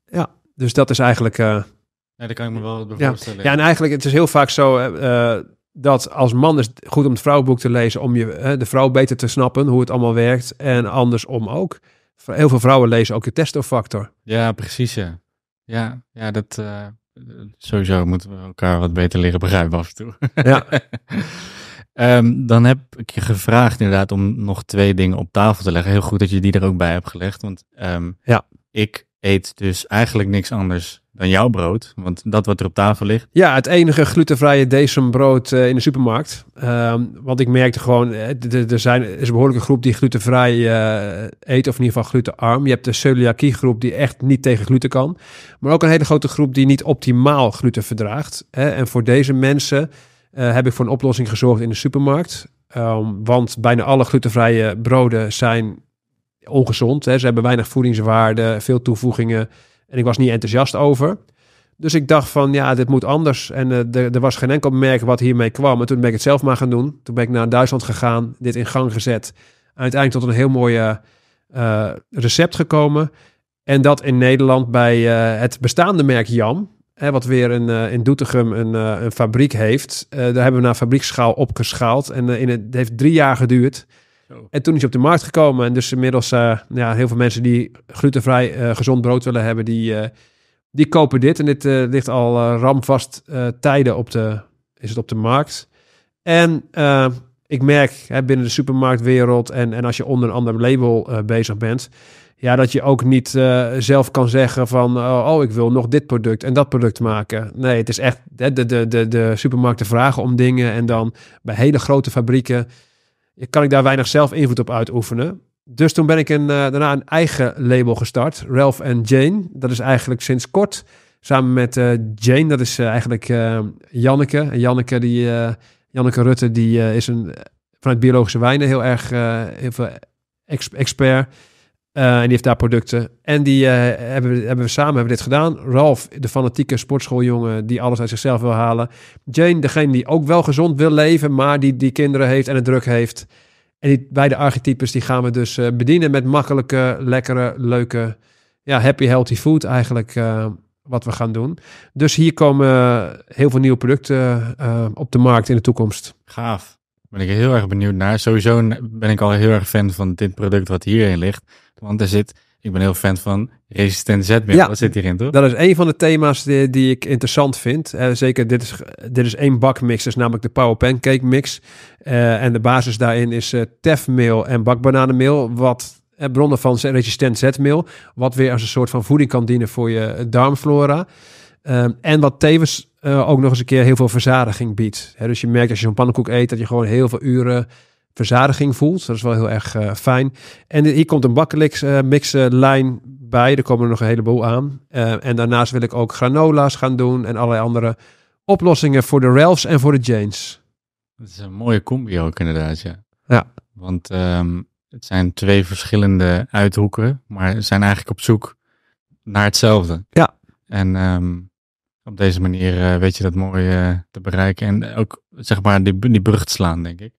Ja, dus dat is eigenlijk. ja, daar kan ik me wel voorstellen. Ja, en eigenlijk, het is heel vaak zo dat als man is het goed om het vrouwenboek te lezen om je, de vrouw beter te snappen hoe het allemaal werkt en andersom ook. Heel veel vrouwen lezen ook je testofactor. Ja, precies. Ja. Ja, ja dat, eh, sowieso moeten we elkaar wat beter leren begrijpen af en toe. Ja. (laughs) Ehm, dan heb ik je gevraagd inderdaad om nog twee dingen op tafel te leggen. Heel goed dat je die er ook bij hebt gelegd. Want ehm, ja. ik eet dus eigenlijk niks anders dan jouw brood. Want dat wat er op tafel ligt. Ja, het enige glutenvrije decembrood uh, eh, in de supermarkt. Ehm, want ik merkte gewoon, eh, er zijn, is een behoorlijke groep die glutenvrij eh, eet. Of in ieder geval glutenarm. Je hebt de celiakie groep die echt niet tegen gluten kan. Maar ook een hele grote groep die niet optimaal gluten verdraagt. Hè? En voor deze mensen heb ik voor een oplossing gezorgd in de supermarkt. Ehm, want bijna alle glutenvrije broden zijn ongezond. Ze hebben weinig voedingswaarde, veel toevoegingen. En ik was niet enthousiast over. Dus ik dacht van, ja, dit moet anders. En eh, er, was geen enkel merk wat hiermee kwam. En toen ben ik het zelf maar gaan doen. Toen ben ik naar Duitsland gegaan, dit in gang gezet. Uiteindelijk tot een heel mooi eh, eh, recept gekomen. En dat in Nederland bij het bestaande merk Jam. Hè, wat weer een, in Doetinchem een, een fabriek heeft. daar hebben we naar fabriekschaal opgeschaald. En in het, het heeft drie jaar geduurd. En toen is hij op de markt gekomen. En dus inmiddels uh, ja, heel veel mensen die glutenvrij eh, gezond brood willen hebben, die, eh, die kopen dit. En dit ligt al ramvast tijden op de, is het op de markt. En ik merk hè, binnen de supermarktwereld en, en als je onder een ander label bezig bent, ja, dat je ook niet zelf kan zeggen van, oh, ik wil nog dit product en dat product maken. Nee, het is echt, de, de, de, de supermarkten vragen om dingen en dan bij hele grote fabrieken kan ik daar weinig zelf invloed op uitoefenen. Dus toen ben ik een, eh, daarna een eigen label gestart, Ralph and Jane. Dat is eigenlijk sinds kort samen met eh, Jane, dat is eh, eigenlijk Janneke. En Janneke, die, Janneke Rutte, die is een, vanuit biologische wijnen heel erg heel expert. Eh, en die heeft daar producten. En die eh, hebben, we, hebben we samen hebben we dit gedaan. Ralf, de fanatieke sportschooljongen die alles uit zichzelf wil halen. Jane, degene die ook wel gezond wil leven, maar die, die kinderen heeft en het druk heeft. En die beide archetypes die gaan we dus eh, bedienen met makkelijke, lekkere, leuke, ja, happy, healthy food eigenlijk wat we gaan doen. Dus hier komen heel veel nieuwe producten op de markt in de toekomst. Gaaf ben ik heel erg benieuwd naar. Sowieso ben ik al heel erg fan van dit product wat hierin ligt. Want er zit, ik ben heel fan van resistent zetmeel. wat zit hierin toch? Dat is een van de thema's die, ik interessant vind. Eh, zeker, dit is, dit is één bakmix, dus namelijk de Power Pancake Mix. Eh, en de basis daarin is uh, tefmeel en bakbananenmeel. Wat bronnen van resistent zetmeel. Wat weer als een soort van voeding kan dienen voor je darmflora. Ehm, en wat tevens eh, ook nog eens een keer heel veel verzadiging biedt. dus je merkt als je zo'n pannenkoek eet dat je gewoon heel veel uren verzadiging voelt. Dat is wel heel erg eh, fijn. En hier komt een bakkelix uh, mixlijn bij. Er komen er nog een heleboel aan. en daarnaast wil ik ook granola's gaan doen en allerlei andere oplossingen voor de Ralphs en voor de Janes. Dat is een mooie combi ook inderdaad, ja. ja. Want ehm, het zijn twee verschillende uithoeken, maar ze zijn eigenlijk op zoek naar hetzelfde. Ja. En ehm, op deze manier eh, weet je dat mooi eh, te bereiken en ook zeg maar die, die brug slaan, denk ik.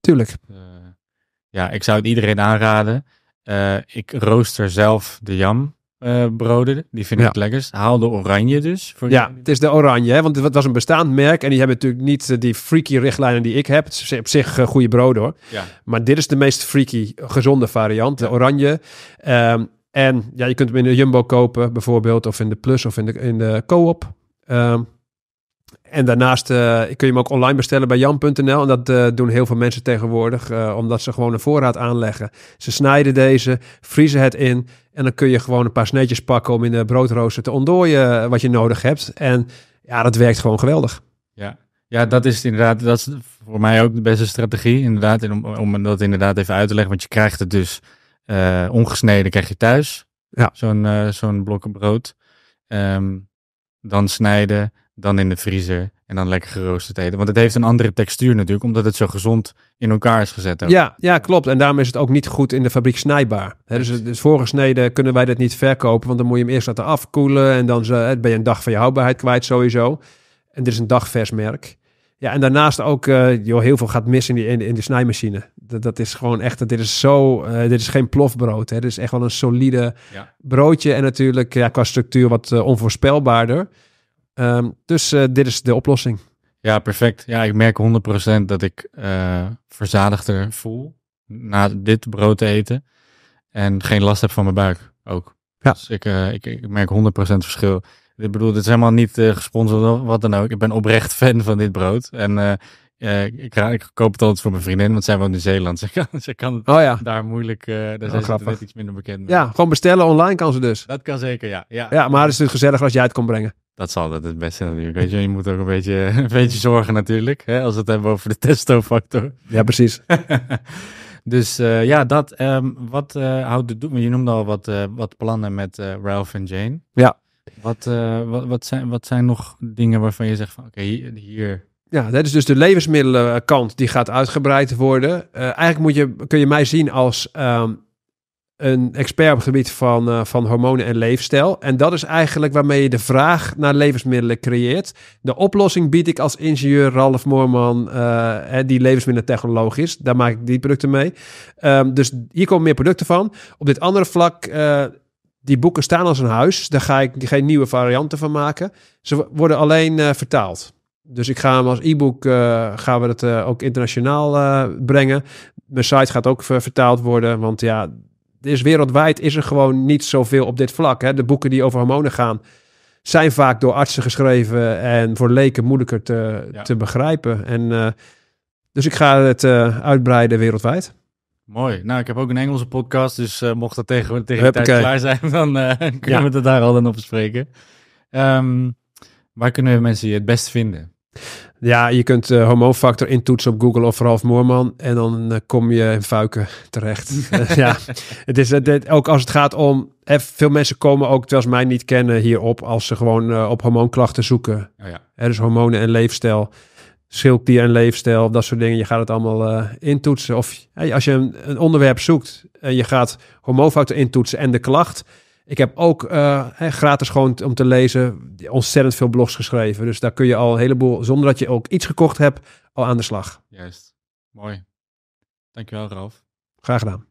Tuurlijk. Dus, eh, ja, ik zou het iedereen aanraden. ik rooster zelf de jam. Uh, broden. Die vind ik ja. lekker. Haal de oranje dus. Voor ja, het is de oranje. Hè? Want het was een bestaand merk. En die hebben natuurlijk niet die freaky richtlijnen die ik heb. ze op zich goede broden hoor. Ja. Maar dit is de meest freaky, gezonde variant. De oranje. Ehm, en ja, je kunt hem in de Jumbo kopen bijvoorbeeld, of in de Plus of in de, in de Co-op. Ehm, en daarnaast eh, kun je hem ook online bestellen bij jan.nl. En dat eh, doen heel veel mensen tegenwoordig, eh, omdat ze gewoon een voorraad aanleggen. Ze snijden deze, vriezen het in. En dan kun je gewoon een paar sneetjes pakken om in de broodrooster te ontdooien wat je nodig hebt. En ja, dat werkt gewoon geweldig. Ja, ja dat is inderdaad, dat is voor mij ook de beste strategie. Inderdaad, om, om dat inderdaad even uit te leggen. Want je krijgt het dus eh, ongesneden krijg je thuis. Ja. Zo'n uh, zo'n blokken brood. Ehm, dan snijden, dan in de vriezer en dan lekker geroosterd eten. Want het heeft een andere textuur natuurlijk, omdat het zo gezond in elkaar is gezet. Ja, ja, klopt. En daarom is het ook niet goed in de fabriek snijbaar. He, dus, dus voorgesneden kunnen wij dat niet verkopen, want dan moet je hem eerst laten afkoelen en dan ben je een dag van je houdbaarheid kwijt sowieso. En dit is een dagvers merk. Ja, en daarnaast ook, eh, joh, heel veel gaat mis in, die, in, de snijmachine. Dat, is gewoon echt, dit is zo, eh, dit is geen plofbrood. Hè. Dit is echt wel een solide broodje. En natuurlijk ja, qua structuur wat eh, onvoorspelbaarder. Ehm, dus dit is de oplossing. Ja, perfect. Ja, ik merk 100% dat ik verzadigder voel na dit brood te eten. En geen last heb van mijn buik ook. Ja. Dus ik, ik merk 100% verschil. Ik bedoel, dit is helemaal niet eh, gesponsord of wat dan ook. Ik ben oprecht fan van dit brood. En eh, eh, ik, ik, koop het altijd voor mijn vriendin, want zij woont in Zeeland. (laughs) Ze kan, ze kan oh, ja. daar moeilijk, daar is oh, zijn iets minder bekend mee. Ja, gewoon bestellen online kan ze dus. Dat kan zeker, ja. Ja, ja maar het is het dus gezellig als jij het kon brengen. Dat zal het het beste natuurlijk. Weet je, je moet ook een beetje, (laughs) een beetje zorgen natuurlijk. Hè, als we het hebben over de (laughs) testofactor. factor Ja, precies. Dus ja, dat. Ehm, wat houdt de doen. Je noemde al wat, wat plannen met Ralph en Jane. Ja. Wat, eh, wat, wat, zijn, wat zijn nog dingen waarvan je zegt van oké, hier. Ja, dat is dus de levensmiddelenkant die gaat uitgebreid worden. Eh, eigenlijk moet je, kun je mij zien als ehm, een expert op het gebied van, eh, van hormonen en leefstijl. En dat is eigenlijk waarmee je de vraag naar levensmiddelen creëert. De oplossing bied ik als ingenieur Ralf Moorman, uh, die levensmiddelentechnoloog is. Daar maak ik die producten mee. Ehm, dus hier komen meer producten van. Op dit andere vlak die boeken staan als een huis. Daar ga ik geen nieuwe varianten van maken. Ze worden alleen eh, vertaald. Dus ik ga hem als e-book, eh, gaan we dat eh, ook internationaal brengen. Mijn site gaat ook vertaald worden, want ja, is wereldwijd is er gewoon niet zoveel op dit vlak. Hè. De boeken die over hormonen gaan, zijn vaak door artsen geschreven en voor leken moeilijker te, te begrijpen. En, dus ik ga het uitbreiden wereldwijd. Mooi. Nou, ik heb ook een Engelse podcast, dus eh, mocht dat tegen, tegen de tijd klaar zijn, (laughs) dan uh, kunnen we het daar al dan op bespreken. Ehm, waar kunnen mensen je het best vinden? Ja, je kunt uh, eh, hormoonfactor intoetsen op Google of Ralf Moorman en dan kom je in vuiken terecht. (laughs) ja, het is ook als het gaat om, veel mensen komen ook zoals mij niet kennen hierop als ze gewoon op hormoonklachten zoeken. Oh ja. dus hormonen en leefstijl schildklier en leefstijl, dat soort dingen. Je gaat het allemaal eh, intoetsen. Of als je een, onderwerp zoekt en je gaat hormoonfouten intoetsen en de klacht. Ik heb ook eh, gratis gewoon om te lezen ontzettend veel blogs geschreven. Dus daar kun je al een heleboel, zonder dat je ook iets gekocht hebt, al aan de slag. Juist. Mooi. Dankjewel, Ralf. Graag gedaan.